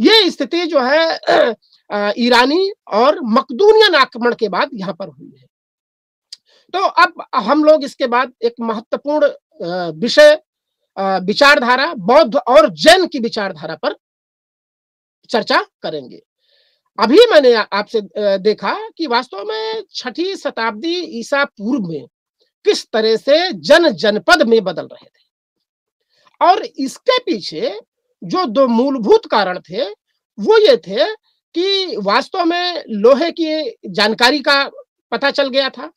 ये स्थिति जो है ईरानी और मकदूनियन आक्रमण के बाद यहाँ पर हुई है तो अब हम लोग इसके बाद एक महत्वपूर्ण विषय विचारधारा बौद्ध और जैन की विचारधारा पर चर्चा करेंगे अभी मैंने आपसे देखा कि वास्तव में छठी शताब्दी ईसा पूर्व में किस तरह से जन जनपद में बदल रहे थे और इसके पीछे जो दो मूलभूत कारण थे वो ये थे कि वास्तव में लोहे की जानकारी का पता चल गया था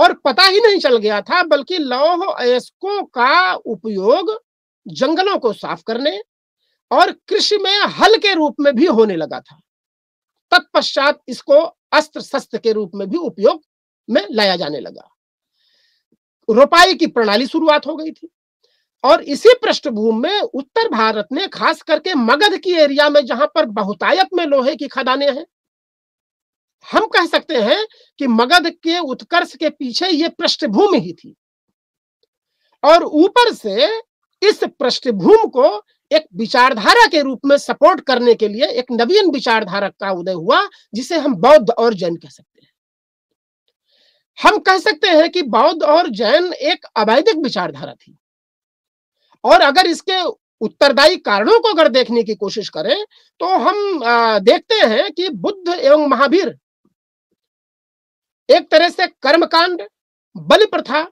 और पता ही नहीं चल गया था बल्कि लौह अयस्कों का उपयोग जंगलों को साफ करने और कृषि में हल के रूप में भी होने लगा था तत्पश्चात इसको अस्त्र शस्त्र के रूप में भी उपयोग में लाया जाने लगा रोपाई की प्रणाली शुरुआत हो गई थी और इसी पृष्ठभूमि में उत्तर भारत ने खास करके मगध की एरिया में जहां पर बहुतायत में लोहे की खदानें हैं हम कह सकते हैं कि मगध के उत्कर्ष के पीछे ये पृष्ठभूमि ही थी और ऊपर से इस पृष्ठभूमि को एक विचारधारा के रूप में सपोर्ट करने के लिए एक नवीन विचारधारा का उदय हुआ जिसे हम बौद्ध और जैन कह सकते हैं हम कह सकते हैं कि बौद्ध और जैन एक अवैधिक विचारधारा थी और अगर इसके उत्तरदायी कारणों को अगर देखने की कोशिश करें तो हम आ, देखते हैं कि बुद्ध एवं महावीर एक तरह से कर्मकांड बलि प्रथा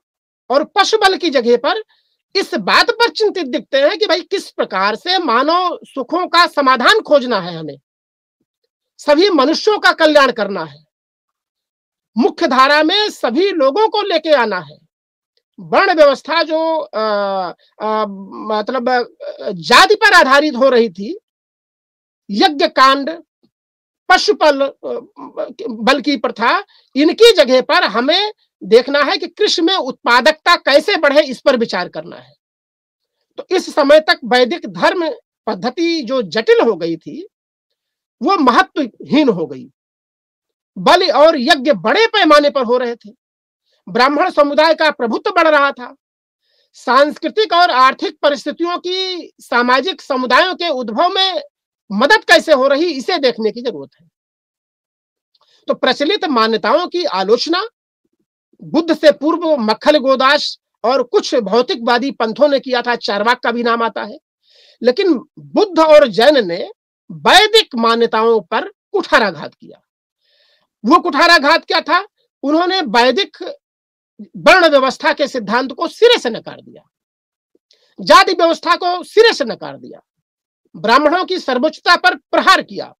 और पशु बल की जगह पर इस बात पर चिंतित दिखते हैं कि भाई किस प्रकार से मानव सुखों का समाधान खोजना है हमें सभी मनुष्यों का कल्याण करना है मुख्य धारा में सभी लोगों को लेके आना है वर्ण व्यवस्था जो आ, आ, मतलब जाति पर आधारित हो रही थी यज्ञ कांड पशुपल बल की प्रथा इनकी जगह पर हमें देखना है कि कृषि में उत्पादकता कैसे बढ़े इस पर विचार करना है तो इस समय तक वैदिक धर्म पद्धति जो जटिल हो गई थी वो महत्वहीन हो गई बल और यज्ञ बड़े पैमाने पर हो रहे थे ब्राह्मण समुदाय का प्रभुत्व बढ़ रहा था सांस्कृतिक और आर्थिक परिस्थितियों की सामाजिक समुदायों के उद्भव में मदद कैसे हो रही इसे देखने की जरूरत है तो प्रचलित मान्यताओं की आलोचना बुद्ध से पूर्व मक्खल गोदास और कुछ भौतिकवादी पंथों ने किया था चारवाक का भी नाम आता है लेकिन बुद्ध और जैन ने वैदिक मान्यताओं पर कुठाराघात किया वो कुठाराघात क्या था उन्होंने वैदिक वर्ण व्यवस्था के सिद्धांत को सिरे से नकार दिया जाति व्यवस्था को सिरे से नकार दिया ब्राह्मणों की सर्वोच्चता पर प्रहार किया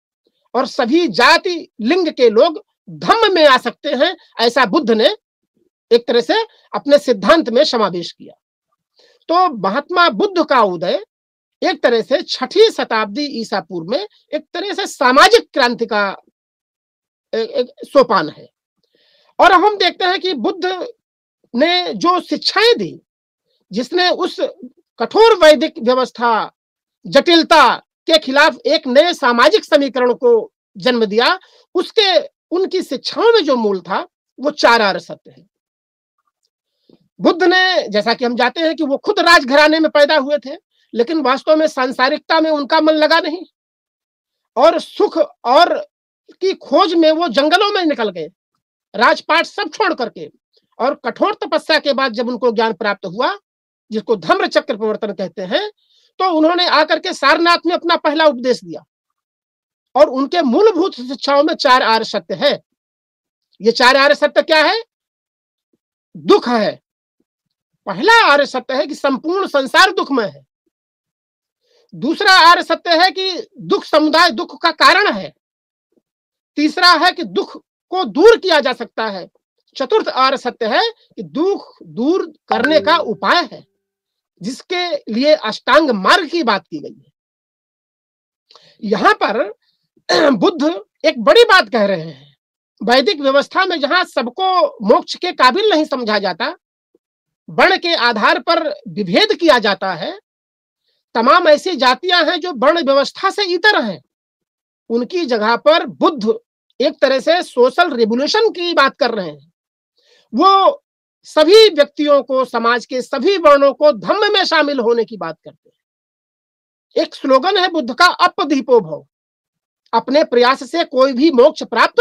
और सभी जाति लिंग के लोग धम्म में आ सकते हैं ऐसा बुद्ध ने एक तरह से अपने सिद्धांत में समावेश किया तो महात्मा बुद्ध का उदय एक तरह से छठी शताब्दी ईसा पूर्व में एक तरह से सामाजिक क्रांति का एक सोपान है और हम देखते हैं कि बुद्ध ने जो शिक्षाएं दी जिसने उस कठोर वैदिक व्यवस्था जटिलता के खिलाफ एक नए सामाजिक समीकरण को जन्म दिया उसके उनकी शिक्षाओं में जो मूल था वो चार आर सत्य है बुद्ध ने जैसा कि हम जाते हैं कि वो खुद राजघराने में पैदा हुए थे लेकिन वास्तव में सांसारिकता में उनका मन लगा नहीं और सुख और की खोज में वो जंगलों में निकल गए राजपाट सब छोड़ करके और कठोर तपस्या के बाद जब उनको ज्ञान प्राप्त हुआ जिसको धम्र चक्र प्रवर्तन कहते हैं तो उन्होंने आकर के सारनाथ में अपना पहला उपदेश दिया और उनके मूलभूत शिक्षाओं में चार आर्य सत्य है ये चार आर्य सत्य क्या है दुख है पहला आर्य सत्य है कि संपूर्ण संसार दुखमय है दूसरा आर्य सत्य है कि दुख समुदाय दुख का कारण है तीसरा है कि दुख को दूर किया जा सकता है चतुर्थ आर्य सत्य है कि दुख दूर करने का हम्म। उपाय है जिसके लिए अष्टांग मार्ग की बात की गई है यहां पर बुद्ध एक बड़ी बात कह रहे हैं वैदिक व्यवस्था में जहां सबको मोक्ष के काबिल नहीं समझा जाता वर्ण के आधार पर विभेद किया जाता है तमाम ऐसी जातियां हैं जो वर्ण व्यवस्था से इतर हैं उनकी जगह पर बुद्ध एक तरह से सोशल रेवोल्यूशन की बात कर रहे हैं वो सभी व्यक्तियों को समाज के सभी वर्णों को धम्म में शामिल होने की बात करते हैं एक स्लोगन है बुद्ध का अपदीपो भव अपने प्रयास से कोई भी मोक्ष प्राप्त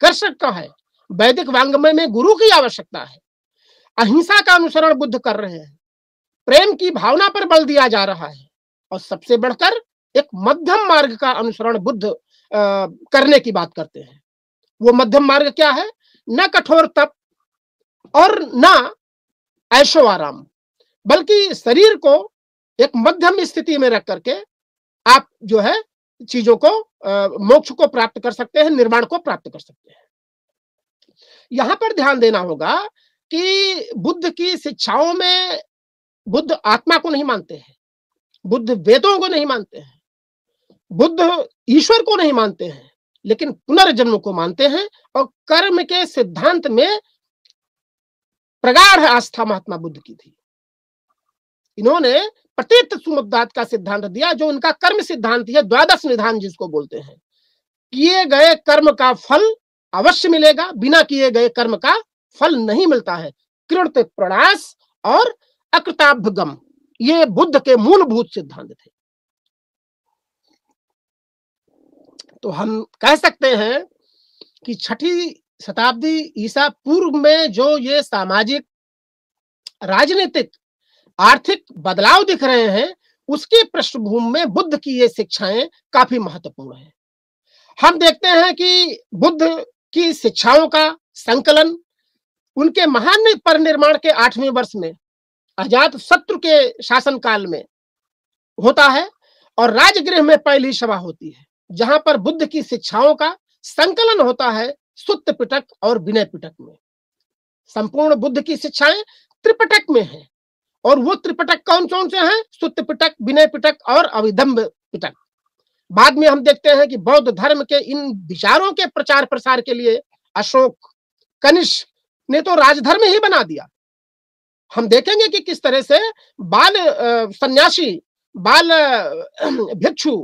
कर सकता है वैदिक वांग्मय में गुरु की आवश्यकता है अहिंसा का अनुसरण बुद्ध कर रहे हैं प्रेम की भावना पर बल दिया जा रहा है और सबसे बढ़कर एक मध्यम मार्ग का अनुसरण बुद्ध आ, करने की बात करते हैं वो मध्यम मार्ग क्या है न कठोर तप और ना ऐशो आराम बल्कि शरीर को एक मध्यम स्थिति में रख करके आप जो है चीजों को मोक्ष को प्राप्त कर सकते हैं निर्माण को प्राप्त कर सकते हैं यहां पर ध्यान देना होगा कि बुद्ध की शिक्षाओं में बुद्ध आत्मा को नहीं मानते हैं बुद्ध वेदों को नहीं मानते हैं बुद्ध ईश्वर को नहीं मानते हैं लेकिन पुनर्जन्म को मानते हैं और कर्म के सिद्धांत में प्रगाढ़ आस्था महात्मा बुद्ध की थी इन्होंने प्रतीत सुमदात का सिद्धांत दिया जो उनका कर्म सिद्धांत है द्वादश निधान जिसको बोलते हैं किए गए कर्म का फल अवश्य मिलेगा बिना किए गए कर्म का फल नहीं मिलता है कृत प्रणास और अकृताभगम ये बुद्ध के मूलभूत सिद्धांत थे तो हम कह सकते हैं कि छठी शताब्दी ईसा पूर्व में जो ये सामाजिक राजनीतिक आर्थिक बदलाव दिख रहे हैं उसकी पृष्ठभूमि में बुद्ध की ये शिक्षाएं काफी महत्वपूर्ण है हम देखते हैं कि बुद्ध की शिक्षाओं का संकलन उनके महान पर निर्माण के आठवें वर्ष में अजात शत्रु के शासनकाल में होता है और राजगृह में पहली सभा होती है जहां पर बुद्ध की शिक्षाओं का संकलन होता है सुत्त पिटक और विनय पिटक में संपूर्ण बुद्ध की शिक्षाएं त्रिपिटक में है और वो त्रिपटक कौन कौन से हैं सुत्त पिटक विनय पिटक और अविदम्ब पिटक बाद में हम देखते हैं कि बौद्ध धर्म के इन विचारों के प्रचार प्रसार के लिए अशोक कनिष्क ने तो राजधर्म ही बना दिया हम देखेंगे कि किस तरह से बाल सन्यासी बाल भिक्षु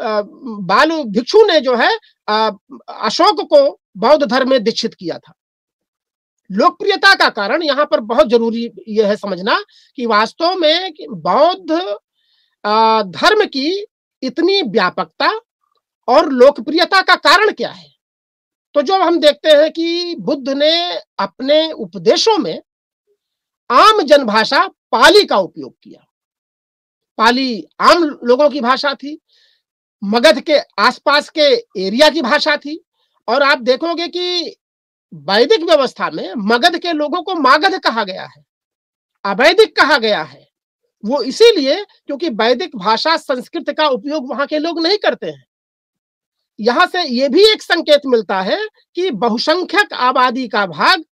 बाल भिक्षु ने जो है अशोक को बौद्ध धर्म में दीक्षित किया था लोकप्रियता का कारण यहाँ पर बहुत जरूरी यह है समझना कि वास्तव में बौद्ध धर्म की इतनी व्यापकता और लोकप्रियता का कारण क्या है तो जो हम देखते हैं कि बुद्ध ने अपने उपदेशों में आम जनभाषा पाली का उपयोग किया पाली आम लोगों की भाषा थी मगध के आसपास के एरिया की भाषा थी और आप देखोगे कि वैदिक व्यवस्था में मगध के लोगों को मागध कहा गया है अवैदिक कहा गया है वो इसीलिए क्योंकि वैदिक भाषा संस्कृत का उपयोग वहां के लोग नहीं करते हैं यहां से ये भी एक संकेत मिलता है कि बहुसंख्यक आबादी का भाग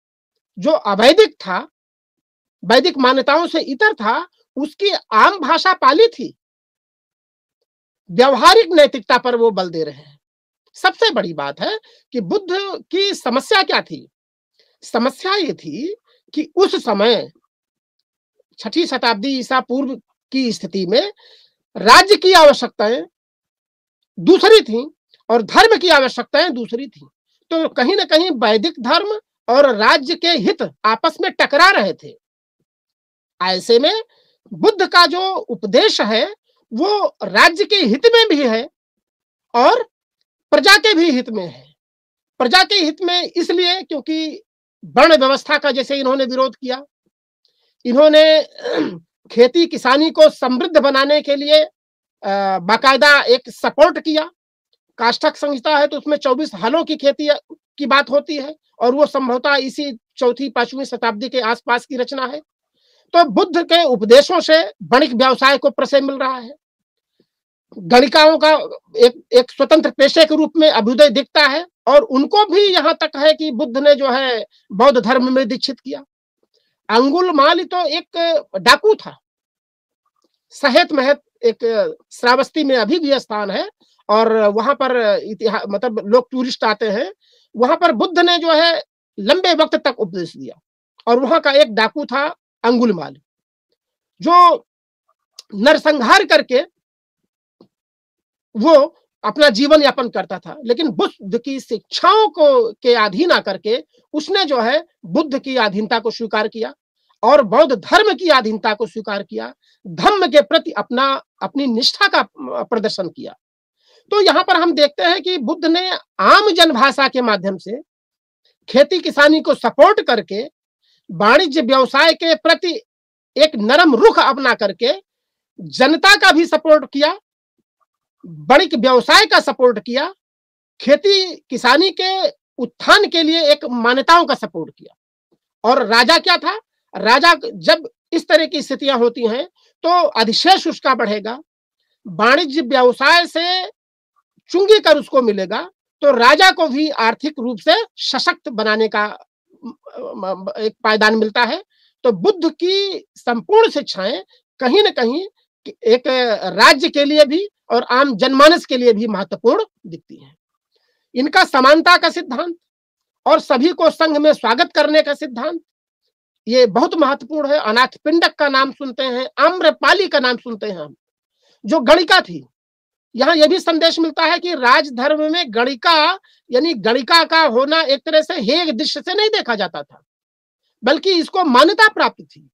जो अवैदिक था वैदिक मान्यताओं से इतर था उसकी आम भाषा पाली थी व्यवहारिक नैतिकता पर वो बल दे रहे हैं सबसे बड़ी बात है कि बुद्ध की समस्या क्या थी समस्या ये थी कि उस समय छठी शताब्दी ईसा पूर्व की स्थिति में राज्य की आवश्यकताएं दूसरी थी और धर्म की आवश्यकताएं दूसरी थी तो कहीं ना कहीं वैदिक धर्म और राज्य के हित आपस में टकरा रहे थे ऐसे में बुद्ध का जो उपदेश है वो राज्य के हित में भी है और प्रजा के भी हित में है प्रजा के हित में इसलिए क्योंकि वर्ण व्यवस्था का जैसे इन्होंने विरोध किया इन्होंने खेती किसानी को समृद्ध बनाने के लिए बाकायदा एक सपोर्ट किया काष्ठक संहिता है तो उसमें चौबीस हलों की खेती की बात होती है और वो संभवतः इसी चौथी पांचवी शताब्दी के आसपास की रचना है तो बुद्ध के उपदेशों से वणिक व्यवसाय को प्रसय मिल रहा है गणिकाओं का एक एक स्वतंत्र पेशे के रूप में अभ्युदय दिखता है और उनको भी यहाँ तक है कि बुद्ध ने जो है बौद्ध धर्म में दीक्षित किया अंगुल माली तो एक डाकू था सहेत महत एक श्रावस्ती में अभी भी स्थान है और वहां पर इतिहास मतलब लोग टूरिस्ट आते हैं वहां पर बुद्ध ने जो है लंबे वक्त तक उपदेश दिया और वहां का एक डाकू था माल जो नरसंहार करके वो अपना जीवन यापन करता था लेकिन बुद्ध की शिक्षाओं को के अधीन आकर के उसने जो है बुद्ध की अधीनता को स्वीकार किया और बौद्ध धर्म की अधीनता को स्वीकार किया धर्म के प्रति अपना अपनी निष्ठा का प्रदर्शन किया तो यहाँ पर हम देखते हैं कि बुद्ध ने आम जनभाषा के माध्यम से खेती किसानी को सपोर्ट करके वाणिज्य व्यवसाय के प्रति एक नरम रुख अपना करके जनता का भी सपोर्ट किया बड़ी व्यवसाय का सपोर्ट किया खेती किसानी के उत्थान के लिए एक मान्यताओं का सपोर्ट किया और राजा क्या था राजा जब इस तरह की स्थितियां होती हैं तो अधिशेष उसका बढ़ेगा वाणिज्य व्यवसाय से चुंगी कर उसको मिलेगा तो राजा को भी आर्थिक रूप से सशक्त बनाने का एक पायदान मिलता है तो बुद्ध की संपूर्ण शिक्षाएं कहीं ना कहीं एक राज्य के लिए भी और आम जनमानस के लिए भी महत्वपूर्ण दिखती है इनका समानता का सिद्धांत और सभी को संघ में स्वागत करने का सिद्धांत ये बहुत महत्वपूर्ण है अनाथ पिंडक का नाम सुनते हैं आम्रपाली का नाम सुनते हैं हम जो गणिका थी यहाँ यह भी संदेश मिलता है कि राजधर्म में गणिका यानी गणिका का होना एक तरह से हेग दृश्य से नहीं देखा जाता था बल्कि इसको मान्यता प्राप्त थी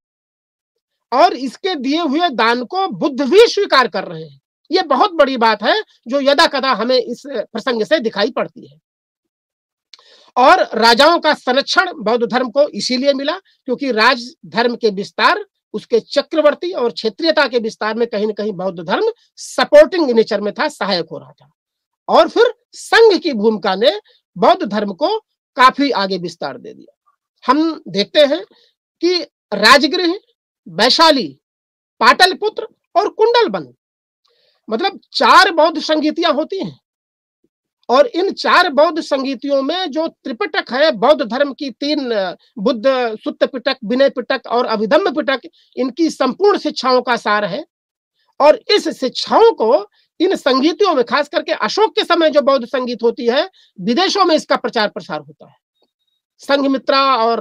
और इसके दिए हुए दान को बुद्ध भी स्वीकार कर रहे हैं ये बहुत बड़ी बात है जो यदा कदा हमें इस प्रसंग से दिखाई पड़ती है और राजाओं का संरक्षण बौद्ध धर्म को इसीलिए मिला क्योंकि राज धर्म के विस्तार उसके चक्रवर्ती और क्षेत्रीयता के विस्तार में कहीं ना कहीं बौद्ध धर्म सपोर्टिंग नेचर में था सहायक हो रहा था और फिर संघ की भूमिका ने बौद्ध धर्म को काफी आगे विस्तार दे दिया हम देखते हैं कि राजगृह वैशाली पाटलपुत्र और बन मतलब चार बौद्ध संगीतियां होती हैं और इन चार बौद्ध संगीतियों में जो त्रिपिटक है बौद्ध धर्म की तीन बुद्ध सुत्त पिटक विनय पिटक और अभिधम्म पिटक इनकी संपूर्ण शिक्षाओं का सार है और इस शिक्षाओं को इन संगीतियों में खास करके अशोक के समय जो बौद्ध संगीत होती है विदेशों में इसका प्रचार प्रसार होता है संघमित्रा और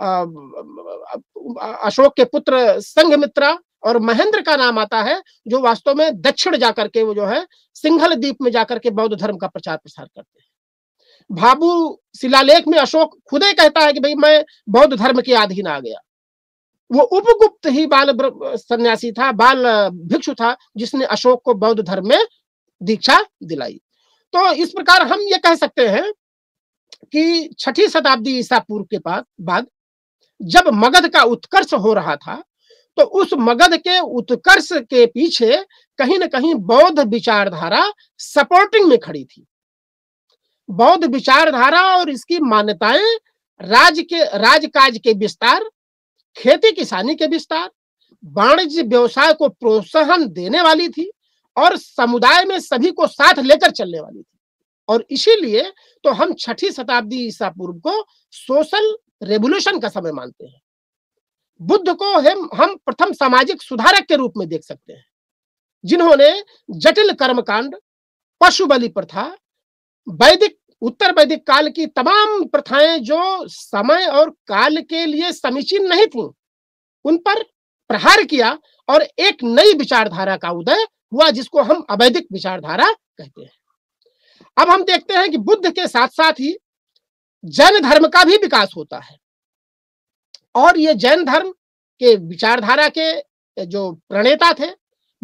अशोक के पुत्र संघमित्रा और महेंद्र का नाम आता है जो वास्तव में दक्षिण जाकर के वो जो है सिंघल द्वीप में जाकर के बौद्ध धर्म का प्रचार प्रसार करते हैं भाबू शिलालेख में अशोक खुदे कहता है कि भाई मैं बौद्ध धर्म के अधीन आ गया वो उपगुप्त ही बाल सन्यासी था बाल भिक्षु था जिसने अशोक को बौद्ध धर्म में दीक्षा दिलाई तो इस प्रकार हम ये कह सकते हैं कि छठी शताब्दी ईसा पूर्व के बाद जब मगध का उत्कर्ष हो रहा था तो उस मगध के उत्कर्ष के पीछे कहीं ना कहीं बौद्ध विचारधारा सपोर्टिंग में खड़ी थी बौद्ध विचारधारा और इसकी मान्यताएं राज के राजकाज के विस्तार खेती किसानी के विस्तार वाणिज्य व्यवसाय को प्रोत्साहन देने वाली थी और समुदाय में सभी को साथ लेकर चलने वाली थी और इसीलिए तो हम छठी शताब्दी ईसा पूर्व को सोशल रेवोल्यूशन का समय मानते हैं बुद्ध को हम हम प्रथम सामाजिक सुधारक के रूप में देख सकते हैं जिन्होंने जटिल कर्मकांड पशु बलि प्रथा वैदिक उत्तर वैदिक काल की तमाम प्रथाएं जो समय और काल के लिए समीचीन नहीं थी उन पर प्रहार किया और एक नई विचारधारा का उदय हुआ जिसको हम अवैधिक विचारधारा कहते हैं अब हम देखते हैं कि बुद्ध के साथ साथ ही जैन धर्म का भी विकास होता है और ये जैन धर्म के विचारधारा के जो प्रणेता थे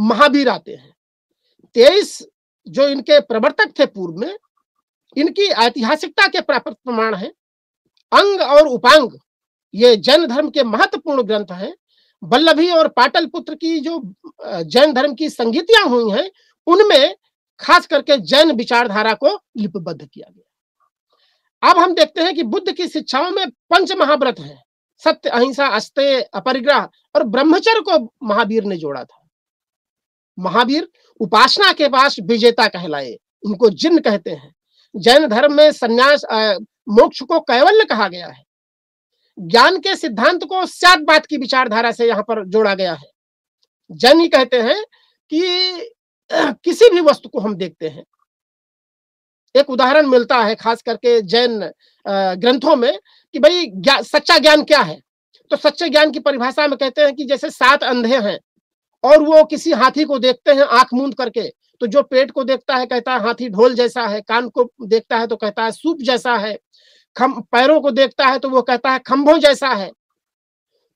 महावीर आते हैं तेईस जो इनके प्रवर्तक थे पूर्व में इनकी ऐतिहासिकता के प्राप्त प्रमाण है अंग और उपांग ये जैन धर्म के महत्वपूर्ण ग्रंथ हैं बल्लभी और पाटल पुत्र की जो जैन धर्म की संगीतियां हुई हैं उनमें खास करके जैन विचारधारा को लिपिबद्ध किया गया अब हम देखते हैं कि बुद्ध की शिक्षाओं में पंच महाव्रत है सत्य अहिंसा अस्त्य अपरिग्रह और ब्रह्मचर्य को महावीर ने जोड़ा था महावीर उपासना के पास विजेता कहलाए उनको जिन कहते हैं जैन धर्म में संन्यास मोक्ष को कैवल्य कहा गया है ज्ञान के सिद्धांत को बात की विचारधारा से यहाँ पर जोड़ा गया है जैन ही कहते हैं कि किसी भी वस्तु को हम देखते हैं एक उदाहरण मिलता है खास करके जैन ग्रंथों में कि भाई सच्चा ज्ञान क्या है तो सच्चे ज्ञान की परिभाषा में कहते हैं कि जैसे सात अंधे हैं और वो किसी हाथी को देखते हैं आंख मूंद करके तो जो पेट को देखता है कहता है हाथी ढोल जैसा है कान को देखता है तो कहता है सूप जैसा है खम पैरों को देखता है तो वो कहता है खंभों जैसा है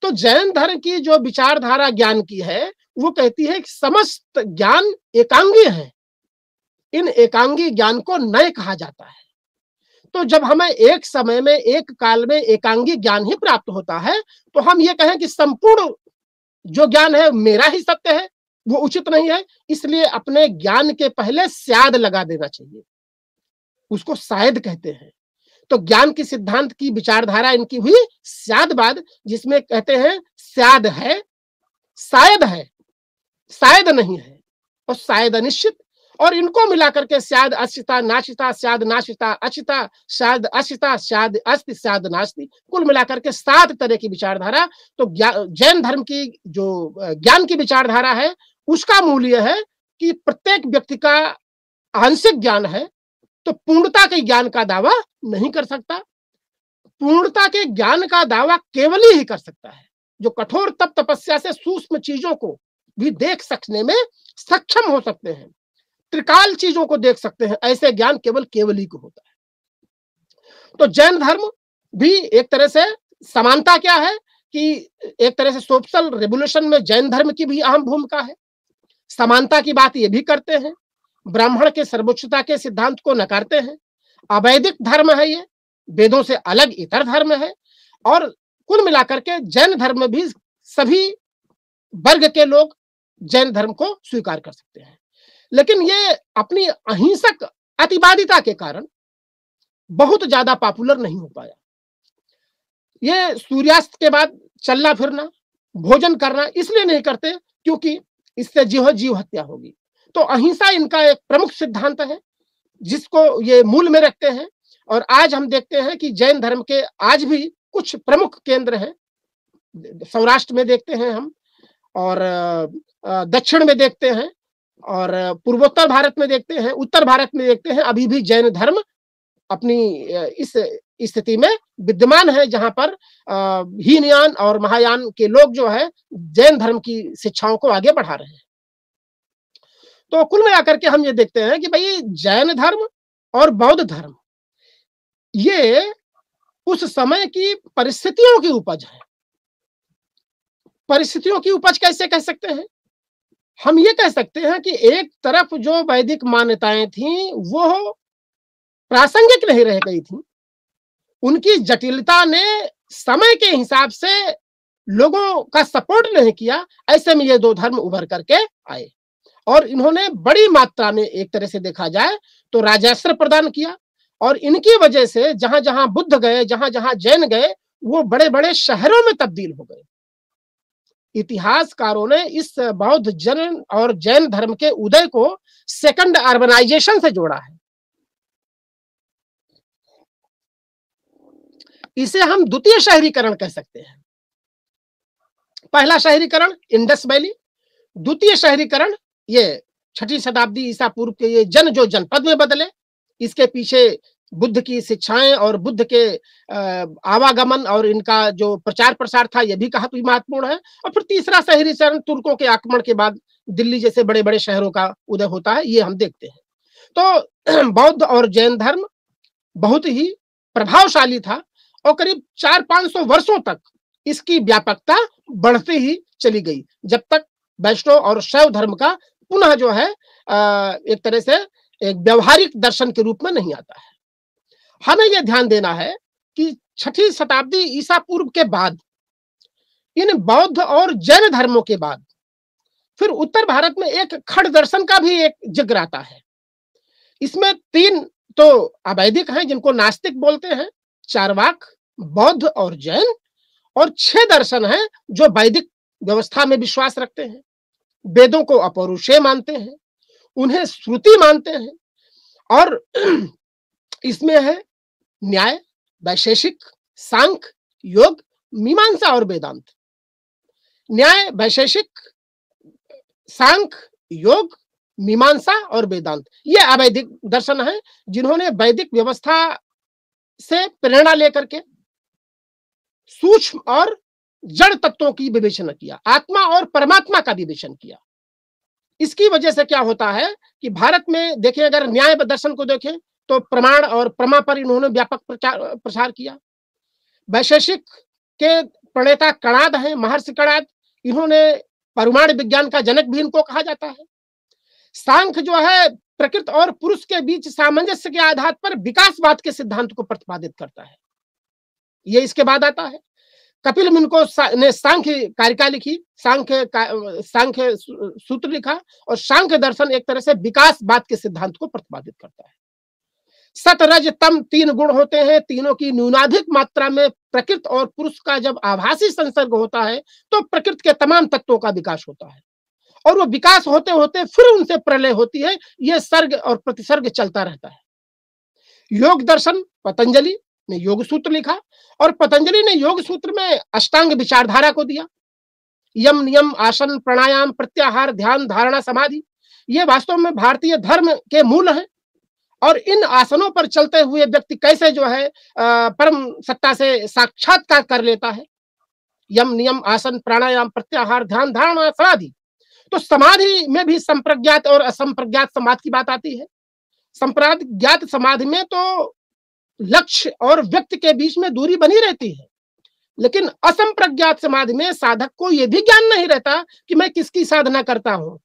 तो जैन धर्म की जो विचारधारा ज्ञान की है वो कहती है कि समस्त ज्ञान एकांगी है इन एकांगी ज्ञान को नए कहा जाता है तो जब हमें एक समय में एक काल में एकांगी ज्ञान ही प्राप्त होता है तो हम ये कहें कि संपूर्ण जो ज्ञान है मेरा ही सत्य है वो उचित नहीं है इसलिए अपने ज्ञान के पहले स्याद लगा देना चाहिए उसको शायद कहते हैं तो ज्ञान के सिद्धांत की विचारधारा इनकी हुई स्यादवाद जिसमें कहते हैं स्याद है शायद है शायद नहीं है और शायद अनिश्चित और इनको मिलाकर के शायद अशिता नाशिता शायद नाशिता अशिता शायद अशिता शायद अस्त शायद नास्ती कुल मिलाकर के सात तरह की विचारधारा तो जैन धर्म की जो ज्ञान की विचारधारा है उसका मूल यह है कि प्रत्येक व्यक्ति का आंशिक ज्ञान है तो पूर्णता के ज्ञान का दावा नहीं कर सकता पूर्णता के ज्ञान का दावा केवल ही कर सकता है जो कठोर तप तपस्या से सूक्ष्म चीजों को भी देख सकने में सक्षम हो सकते हैं त्रिकाल चीजों को देख सकते हैं ऐसे ज्ञान केवल केवल ही को होता है तो जैन धर्म भी एक तरह से समानता क्या है कि एक तरह से सोशल रेवोल्यूशन में जैन धर्म की भी अहम भूमिका है समानता की बात ये भी करते हैं ब्राह्मण के सर्वोच्चता के सिद्धांत को नकारते हैं अवैधिक धर्म है ये वेदों से अलग इतर धर्म है और कुल मिलाकर के जैन धर्म भी सभी वर्ग के लोग जैन धर्म को स्वीकार कर सकते हैं लेकिन ये अपनी अहिंसक अतिवादिता के कारण बहुत ज्यादा पॉपुलर नहीं हो पाया ये सूर्यास्त के बाद चलना फिरना भोजन करना इसलिए नहीं करते क्योंकि इससे जीव जीव हत्या होगी तो अहिंसा इनका एक प्रमुख सिद्धांत है जिसको ये मूल में रखते हैं और आज हम देखते हैं कि जैन धर्म के आज भी कुछ प्रमुख केंद्र हैं सौराष्ट्र में देखते हैं हम और दक्षिण में देखते हैं और पूर्वोत्तर भारत में देखते हैं उत्तर भारत में देखते हैं अभी भी जैन धर्म अपनी इस स्थिति में विद्यमान है जहां पर हीनयान और महायान के लोग जो है जैन धर्म की शिक्षाओं को आगे बढ़ा रहे हैं तो कुल मिलाकर के हम ये देखते हैं कि भाई जैन धर्म और बौद्ध धर्म ये उस समय की परिस्थितियों की उपज है परिस्थितियों की उपज कैसे कह सकते हैं हम ये कह सकते हैं कि एक तरफ जो वैदिक मान्यताएं थी वो प्रासंगिक नहीं रह गई थी उनकी जटिलता ने समय के हिसाब से लोगों का सपोर्ट नहीं किया ऐसे में ये दो धर्म उभर करके आए और इन्होंने बड़ी मात्रा में एक तरह से देखा जाए तो राजस्व प्रदान किया और इनकी वजह से जहां जहां बुद्ध गए जहां जहां जैन गए वो बड़े बड़े शहरों में तब्दील हो गए इतिहासकारों ने इस बौद्ध जन और जैन धर्म के उदय को सेकंड अर्बनाइजेशन से जोड़ा है इसे हम द्वितीय शहरीकरण कह सकते हैं पहला शहरीकरण इंडस वैली द्वितीय शहरीकरण ये छठी शताब्दी ईसा पूर्व के ये जन जो जनपद में बदले इसके पीछे बुद्ध की शिक्षाएं और बुद्ध के आवागमन और इनका जो प्रचार प्रसार था यह भी कहा भी तो महत्वपूर्ण है और फिर तीसरा शहरी चरण तुर्कों के आक्रमण के बाद दिल्ली जैसे बड़े बड़े शहरों का उदय होता है ये हम देखते हैं तो बौद्ध और जैन धर्म बहुत ही प्रभावशाली था और करीब चार पांच सौ वर्षों तक इसकी व्यापकता बढ़ती ही चली गई जब तक वैष्णव और शैव धर्म का पुनः जो है एक तरह से एक व्यवहारिक दर्शन के रूप में नहीं आता है हमें यह ध्यान देना है कि छठी शताब्दी ईसा पूर्व के बाद इन बौद्ध और जैन धर्मों के बाद फिर उत्तर भारत में एक खड़ दर्शन का भी एक जिक्र आता है इसमें तीन तो अवैधिक हैं जिनको नास्तिक बोलते हैं चारवाक बौद्ध और जैन और छह दर्शन हैं जो वैदिक व्यवस्था में विश्वास रखते हैं वेदों को अपौरुषेय मानते हैं उन्हें श्रुति मानते हैं और इसमें है न्याय वैशेषिक सांख योग मीमांसा और वेदांत न्याय वैशेषिक सांख योग मीमांसा और वेदांत ये अवैधिक दर्शन है जिन्होंने वैदिक व्यवस्था से प्रेरणा लेकर के सूक्ष्म और जड़ तत्वों की विवेचना किया आत्मा और परमात्मा का विवेचन किया इसकी वजह से क्या होता है कि भारत में देखें अगर न्याय दर्शन को देखें तो प्रमाण और प्रमा पर इन्होंने व्यापक प्रचार प्रसार किया वैशेषिक के प्रणेता कणाद हैं महर्षि कणाद इन्होंने परमाणु विज्ञान का जनक भी इनको कहा जाता है सांख जो है प्रकृत और पुरुष के बीच सामंजस्य के आधार पर विकासवाद के सिद्धांत को प्रतिपादित करता है ये इसके बाद आता है कपिल मुन को सा, ने सांख्य कारिका लिखी सांख्य सांख्य सूत्र लिखा और सांख्य दर्शन एक तरह से विकासवाद के सिद्धांत को प्रतिपादित करता है सतरज तम तीन गुण होते हैं तीनों की न्यूनाधिक मात्रा में प्रकृत और पुरुष का जब आभासी संसर्ग होता है तो प्रकृत के तमाम तत्वों का विकास होता है और वो विकास होते होते फिर उनसे प्रलय होती है ये सर्ग और प्रतिसर्ग चलता रहता है योग दर्शन पतंजलि ने योग सूत्र लिखा और पतंजलि ने योग सूत्र में अष्टांग विचारधारा को दिया यम नियम आसन प्राणायाम प्रत्याहार ध्यान धारणा समाधि ये वास्तव में भारतीय धर्म के मूल हैं और इन आसनों पर चलते हुए व्यक्ति कैसे जो है परम सत्ता से साक्षात्कार कर लेता है यम नियम आसन प्राणायाम प्रत्याहार ध्यान धारणा समाधि तो समाधि में भी संप्रज्ञात और असंप्रज्ञात समाधि की बात आती है संप्रज्ञात समाधि में तो लक्ष्य और व्यक्ति के बीच में दूरी बनी रहती है लेकिन असंप्रज्ञात समाधि में साधक को यह भी ज्ञान नहीं रहता कि मैं किसकी साधना करता हूं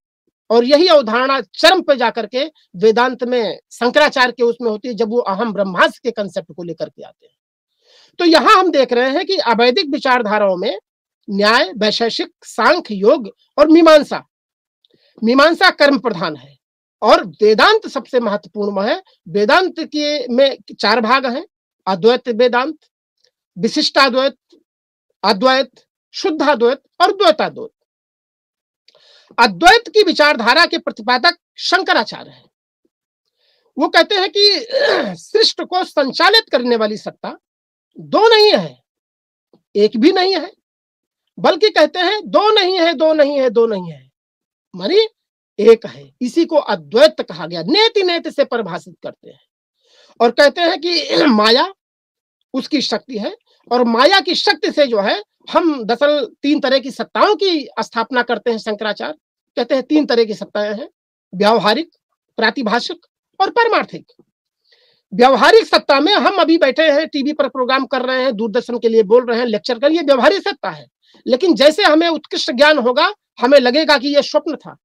और यही अवधारणा चरम पे जाकर के वेदांत में शंकराचार्य के उसमें होती है जब वो अहम ब्रह्मास्त्र के कंसेप्ट को लेकर के आते हैं तो यहां हम देख रहे हैं कि अवैधिक विचारधाराओं में न्याय वैशेषिक सांख्य योग और मीमांसा मीमांसा कर्म प्रधान है और वेदांत सबसे महत्वपूर्ण है वेदांत के में चार भाग हैं अद्वैत वेदांत विशिष्टाद्वैत अद्वैत शुद्धाद्वैत और द्वैताद्वैत अद्वैत की विचारधारा के प्रतिपादक शंकराचार्य हैं वो कहते हैं कि सृष्ट को संचालित करने वाली सत्ता दो नहीं है एक भी नहीं है बल्कि कहते हैं दो नहीं है दो नहीं है दो नहीं है मानी एक है इसी को अद्वैत कहा गया नेति नेत से परिभाषित करते हैं और कहते हैं कि माया उसकी शक्ति है और माया की शक्ति से जो है हम दरअसल तीन तरह की सत्ताओं की स्थापना करते हैं शंकराचार्य कहते हैं तीन तरह की सत्ताएं हैं व्यवहारिक प्रातिभाषिक और परमार्थिक व्यवहारिक सत्ता में हम अभी बैठे हैं टीवी पर प्रोग्राम कर रहे हैं दूरदर्शन के लिए बोल रहे हैं लेक्चर कर ये व्यवहारिक सत्ता है लेकिन जैसे हमें उत्कृष्ट ज्ञान होगा हमें लगेगा कि यह स्वप्न था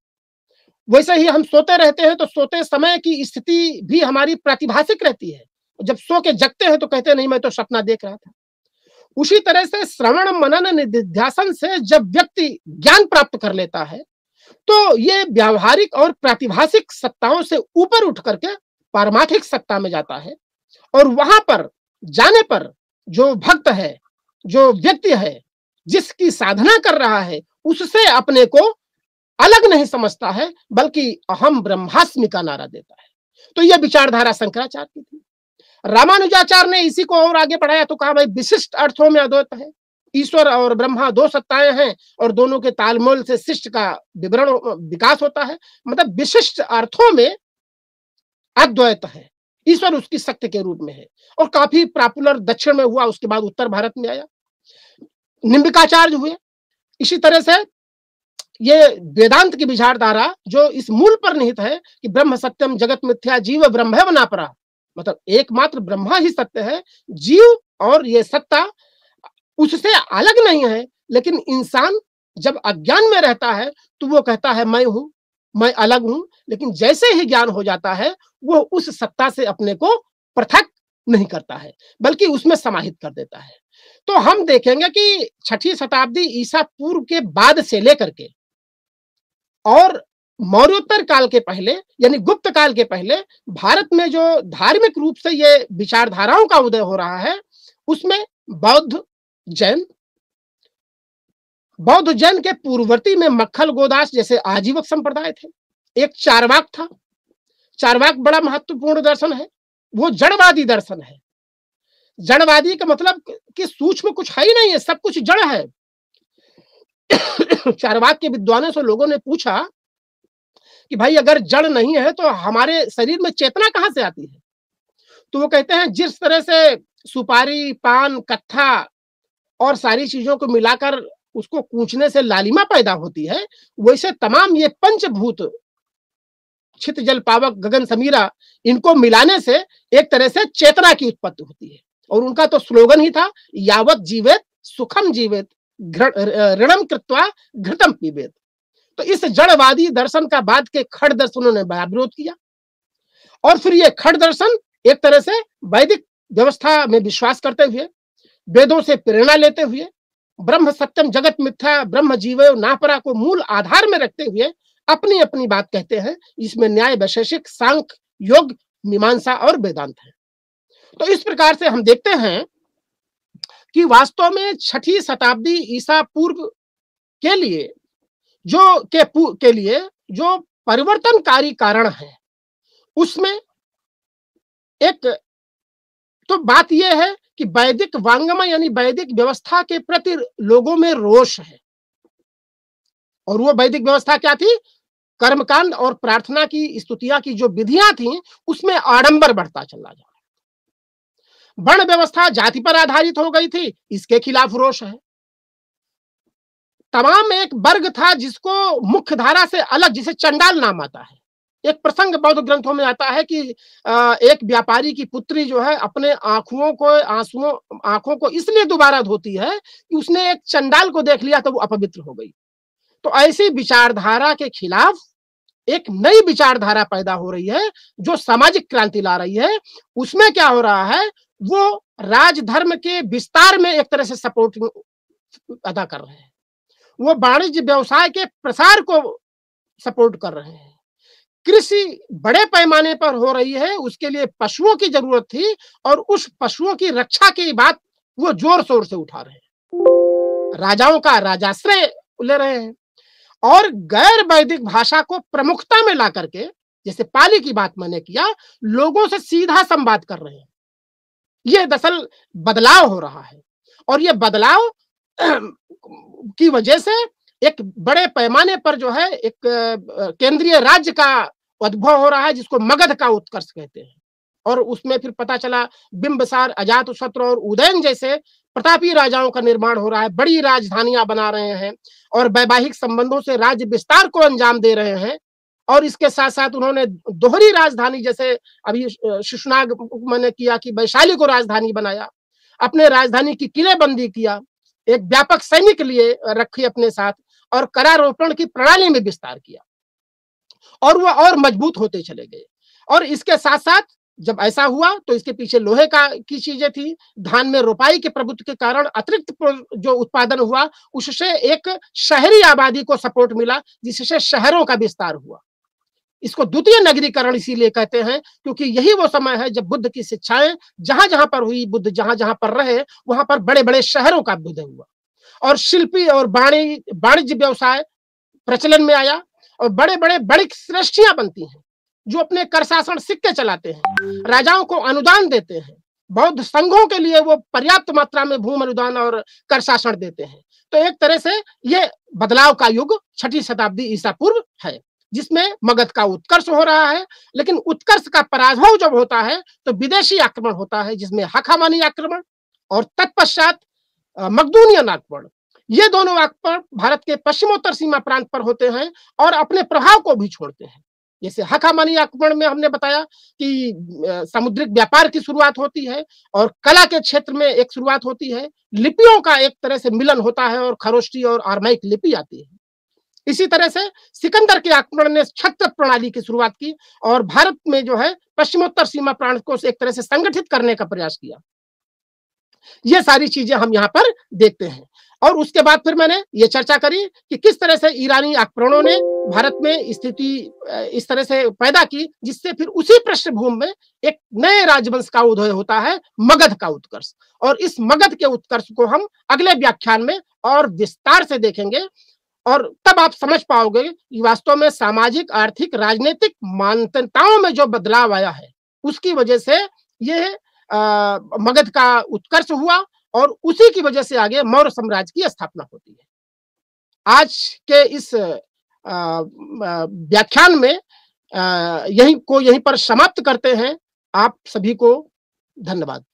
वैसे ही हम सोते रहते हैं तो सोते समय की स्थिति भी हमारी प्रातिभाषिक रहती है जब सो के जगते हैं तो कहते हैं नहीं मैं तो सपना देख रहा था उसी तरह से श्रवण मनन निध्यासन से जब व्यक्ति ज्ञान प्राप्त कर लेता है तो ये व्यावहारिक और प्रातिभाषिक सत्ताओं से ऊपर उठ करके पारमार्थिक सत्ता में जाता है और वहां पर जाने पर जो भक्त है जो व्यक्ति है जिसकी साधना कर रहा है उससे अपने को अलग नहीं समझता है बल्कि अहम ब्रह्मास्मि का नारा देता है तो यह विचारधारा शंकराचार्य की थी रामानुजाचार्य ने इसी को और आगे बढ़ाया तो कहा भाई विशिष्ट अर्थों में अद्वैत है ईश्वर और ब्रह्मा दो सत्ताएं हैं और दोनों के तालमोल से शिष्ट का विवरण विकास होता है मतलब विशिष्ट अर्थों में अद्वैत है ईश्वर उसकी शक्ति के रूप में है और काफी प्रापुलर दक्षिण में हुआ उसके बाद उत्तर भारत में आया निम्बिकाचार्य हुए इसी तरह से ये वेदांत की विचारधारा जो इस मूल पर निहित है कि ब्रह्म सत्यम जगत मिथ्या जीव ब्रह्म है बना पड़ा मतलब एकमात्र ब्रह्मा ही सत्य है जीव और ये सत्ता उससे अलग नहीं है लेकिन इंसान जब अज्ञान में रहता है तो वो कहता है मैं हूं मैं अलग हूं लेकिन जैसे ही ज्ञान हो जाता है वो उस सत्ता से अपने को पृथक नहीं करता है बल्कि उसमें समाहित कर देता है तो हम देखेंगे कि छठी शताब्दी ईसा पूर्व के बाद से लेकर के और मौर्योत्तर काल के पहले यानी गुप्त काल के पहले भारत में जो धार्मिक रूप से ये विचारधाराओं का उदय हो रहा है उसमें बौद्ध जैन बौद्ध जैन के पूर्ववर्ती में मक्खल गोदास जैसे आजीवक संप्रदाय थे एक चारवाक था चारवाक बड़ा महत्वपूर्ण दर्शन है वो जड़वादी दर्शन है जड़वादी का मतलब कि सूक्ष्म कुछ है ही नहीं है सब कुछ जड़ है चारवाक के विद्वानों से लोगों ने पूछा कि भाई अगर जड़ नहीं है तो हमारे शरीर में चेतना कहाँ से आती है तो वो कहते हैं जिस तरह से सुपारी पान कत्था और सारी चीजों को मिलाकर उसको कूचने से लालिमा पैदा होती है वैसे तमाम ये पंचभूत छित जल पावक गगन समीरा इनको मिलाने से एक तरह से चेतना की उत्पत्ति होती है और उनका तो स्लोगन ही था यावत जीवित सुखम जीवित ऋणम कृत्वा घृतम पीबेत तो इस जड़वादी दर्शन का बाद के खड़ दर्शनों ने बड़ा विरोध किया और फिर ये खड़ दर्शन एक तरह से वैदिक व्यवस्था में विश्वास करते हुए वेदों से प्रेरणा लेते हुए ब्रह्म सत्यम जगत मिथ्या ब्रह्म जीव नापरा को मूल आधार में रखते हुए अपनी अपनी बात कहते हैं इसमें न्याय वैशेषिक सांख योग मीमांसा और वेदांत है तो इस प्रकार से हम देखते हैं कि वास्तव में छठी शताब्दी ईसा पूर्व के लिए जो के के लिए जो परिवर्तनकारी कारण है उसमें एक तो बात यह है कि वैदिक वांगमा यानी वैदिक व्यवस्था के प्रति लोगों में रोष है और वो वैदिक व्यवस्था क्या थी कर्मकांड और प्रार्थना की स्तुतियां की जो विधियां थी उसमें आडंबर बढ़ता चला जा रहा वर्ण व्यवस्था जाति पर आधारित हो गई थी इसके खिलाफ रोष है तमाम एक वर्ग था जिसको मुख्य धारा से अलग जिसे चंडाल नाम आता है एक प्रसंग बौद्ध ग्रंथों में आता है कि एक व्यापारी की पुत्री जो है अपने आंखों को आंसुओं आंखों को इसलिए दोबारा धोती है कि उसने एक चंडाल को देख लिया तो वो अपवित्र हो गई तो ऐसी विचारधारा के खिलाफ एक नई विचारधारा पैदा हो रही है जो सामाजिक क्रांति ला रही है उसमें क्या हो रहा है वो राजधर्म के विस्तार में एक तरह से सपोर्ट अदा कर रहे हैं वो वाणिज्य व्यवसाय के प्रसार को सपोर्ट कर रहे हैं कृषि बड़े पैमाने पर हो रही है उसके लिए पशुओं की जरूरत थी और उस पशुओं की रक्षा की बात वो जोर शोर से उठा रहे हैं राजाओं का राजाश्रय ले रहे हैं और गैर वैदिक भाषा को प्रमुखता में ला करके जैसे पाली की बात मैंने किया लोगों से सीधा संवाद कर रहे हैं यह दरअसल बदलाव हो रहा है और यह बदलाव की वजह से एक बड़े पैमाने पर जो है एक केंद्रीय राज्य का उद्भव हो रहा है जिसको मगध का उत्कर्ष कहते हैं और उसमें फिर पता चला बिंबसार अजात शत्रु और उदयन जैसे प्रतापी राजाओं का निर्माण हो रहा है बड़ी राजधानियां बना रहे हैं और वैवाहिक संबंधों से राज्य विस्तार को अंजाम दे रहे हैं और इसके साथ साथ उन्होंने दोहरी राजधानी जैसे अभी शिशुनाग मैंने किया कि वैशाली को राजधानी बनाया अपने राजधानी की किलेबंदी किया एक व्यापक सैनिक लिए रखी अपने साथ और करारोपण की प्रणाली में विस्तार किया और वह और मजबूत होते चले गए और इसके साथ साथ जब ऐसा हुआ तो इसके पीछे लोहे का की चीजें थी धान में रोपाई के प्रभुत्व के कारण अतिरिक्त जो उत्पादन हुआ उससे एक शहरी आबादी को सपोर्ट मिला जिससे शहरों का विस्तार हुआ इसको द्वितीय नगरीकरण इसीलिए कहते हैं क्योंकि यही वो समय है जब बुद्ध की शिक्षाएं जहां जहां पर हुई बुद्ध जहां जहां पर रहे वहां पर बड़े बड़े शहरों का बुद्ध हुआ और शिल्पी और वाणी वाणिज्य व्यवसाय प्रचलन में आया और बड़े बड़े बड़ी श्रेष्ठियां बनती हैं जो अपने कर शासन सिक्के चलाते हैं राजाओं को अनुदान देते हैं बौद्ध संघों के लिए वो पर्याप्त मात्रा में भूमि अनुदान और कर शासन देते हैं तो एक तरह से ये बदलाव का युग छठी शताब्दी ईसा पूर्व है जिसमें मगध का उत्कर्ष हो रहा है लेकिन उत्कर्ष का पराभव जब होता है तो विदेशी आक्रमण होता है जिसमें हखामानी आक्रमण और तत्पश्चात मकदूनियन आक्रमण ये दोनों आक्रमण भारत के पश्चिमोत्तर सीमा प्रांत पर होते हैं और अपने प्रभाव को भी छोड़ते हैं जैसे हकामानी आक्रमण में हमने बताया कि सामुद्रिक व्यापार की शुरुआत होती है और कला के क्षेत्र में एक शुरुआत होती है लिपियों का एक तरह से मिलन होता है और खरोष्टी और आरमाइक लिपि आती है इसी तरह से सिकंदर के आक्रमण ने छत्र प्रणाली की शुरुआत की और भारत में जो है पश्चिमोत्तर सीमा प्रांत को एक तरह से संगठित करने का प्रयास किया ये सारी चीजें हम यहाँ पर देखते हैं और उसके बाद फिर मैंने ये चर्चा करी कि किस तरह से ईरानी आक्रमणों ने भारत में स्थिति इस तरह से पैदा की जिससे फिर उसी पृष्ठभूमि में एक नए राजवंश का उदय होता है मगध का उत्कर्ष और इस मगध के उत्कर्ष को हम अगले व्याख्यान में और विस्तार से देखेंगे और तब आप समझ पाओगे कि वास्तव में सामाजिक आर्थिक राजनीतिक मानताओं में जो बदलाव आया है उसकी वजह से ये मगध का उत्कर्ष हुआ और उसी की वजह से आगे मौर्य साम्राज्य की स्थापना होती है आज के इस व्याख्यान में यहीं को यहीं पर समाप्त करते हैं आप सभी को धन्यवाद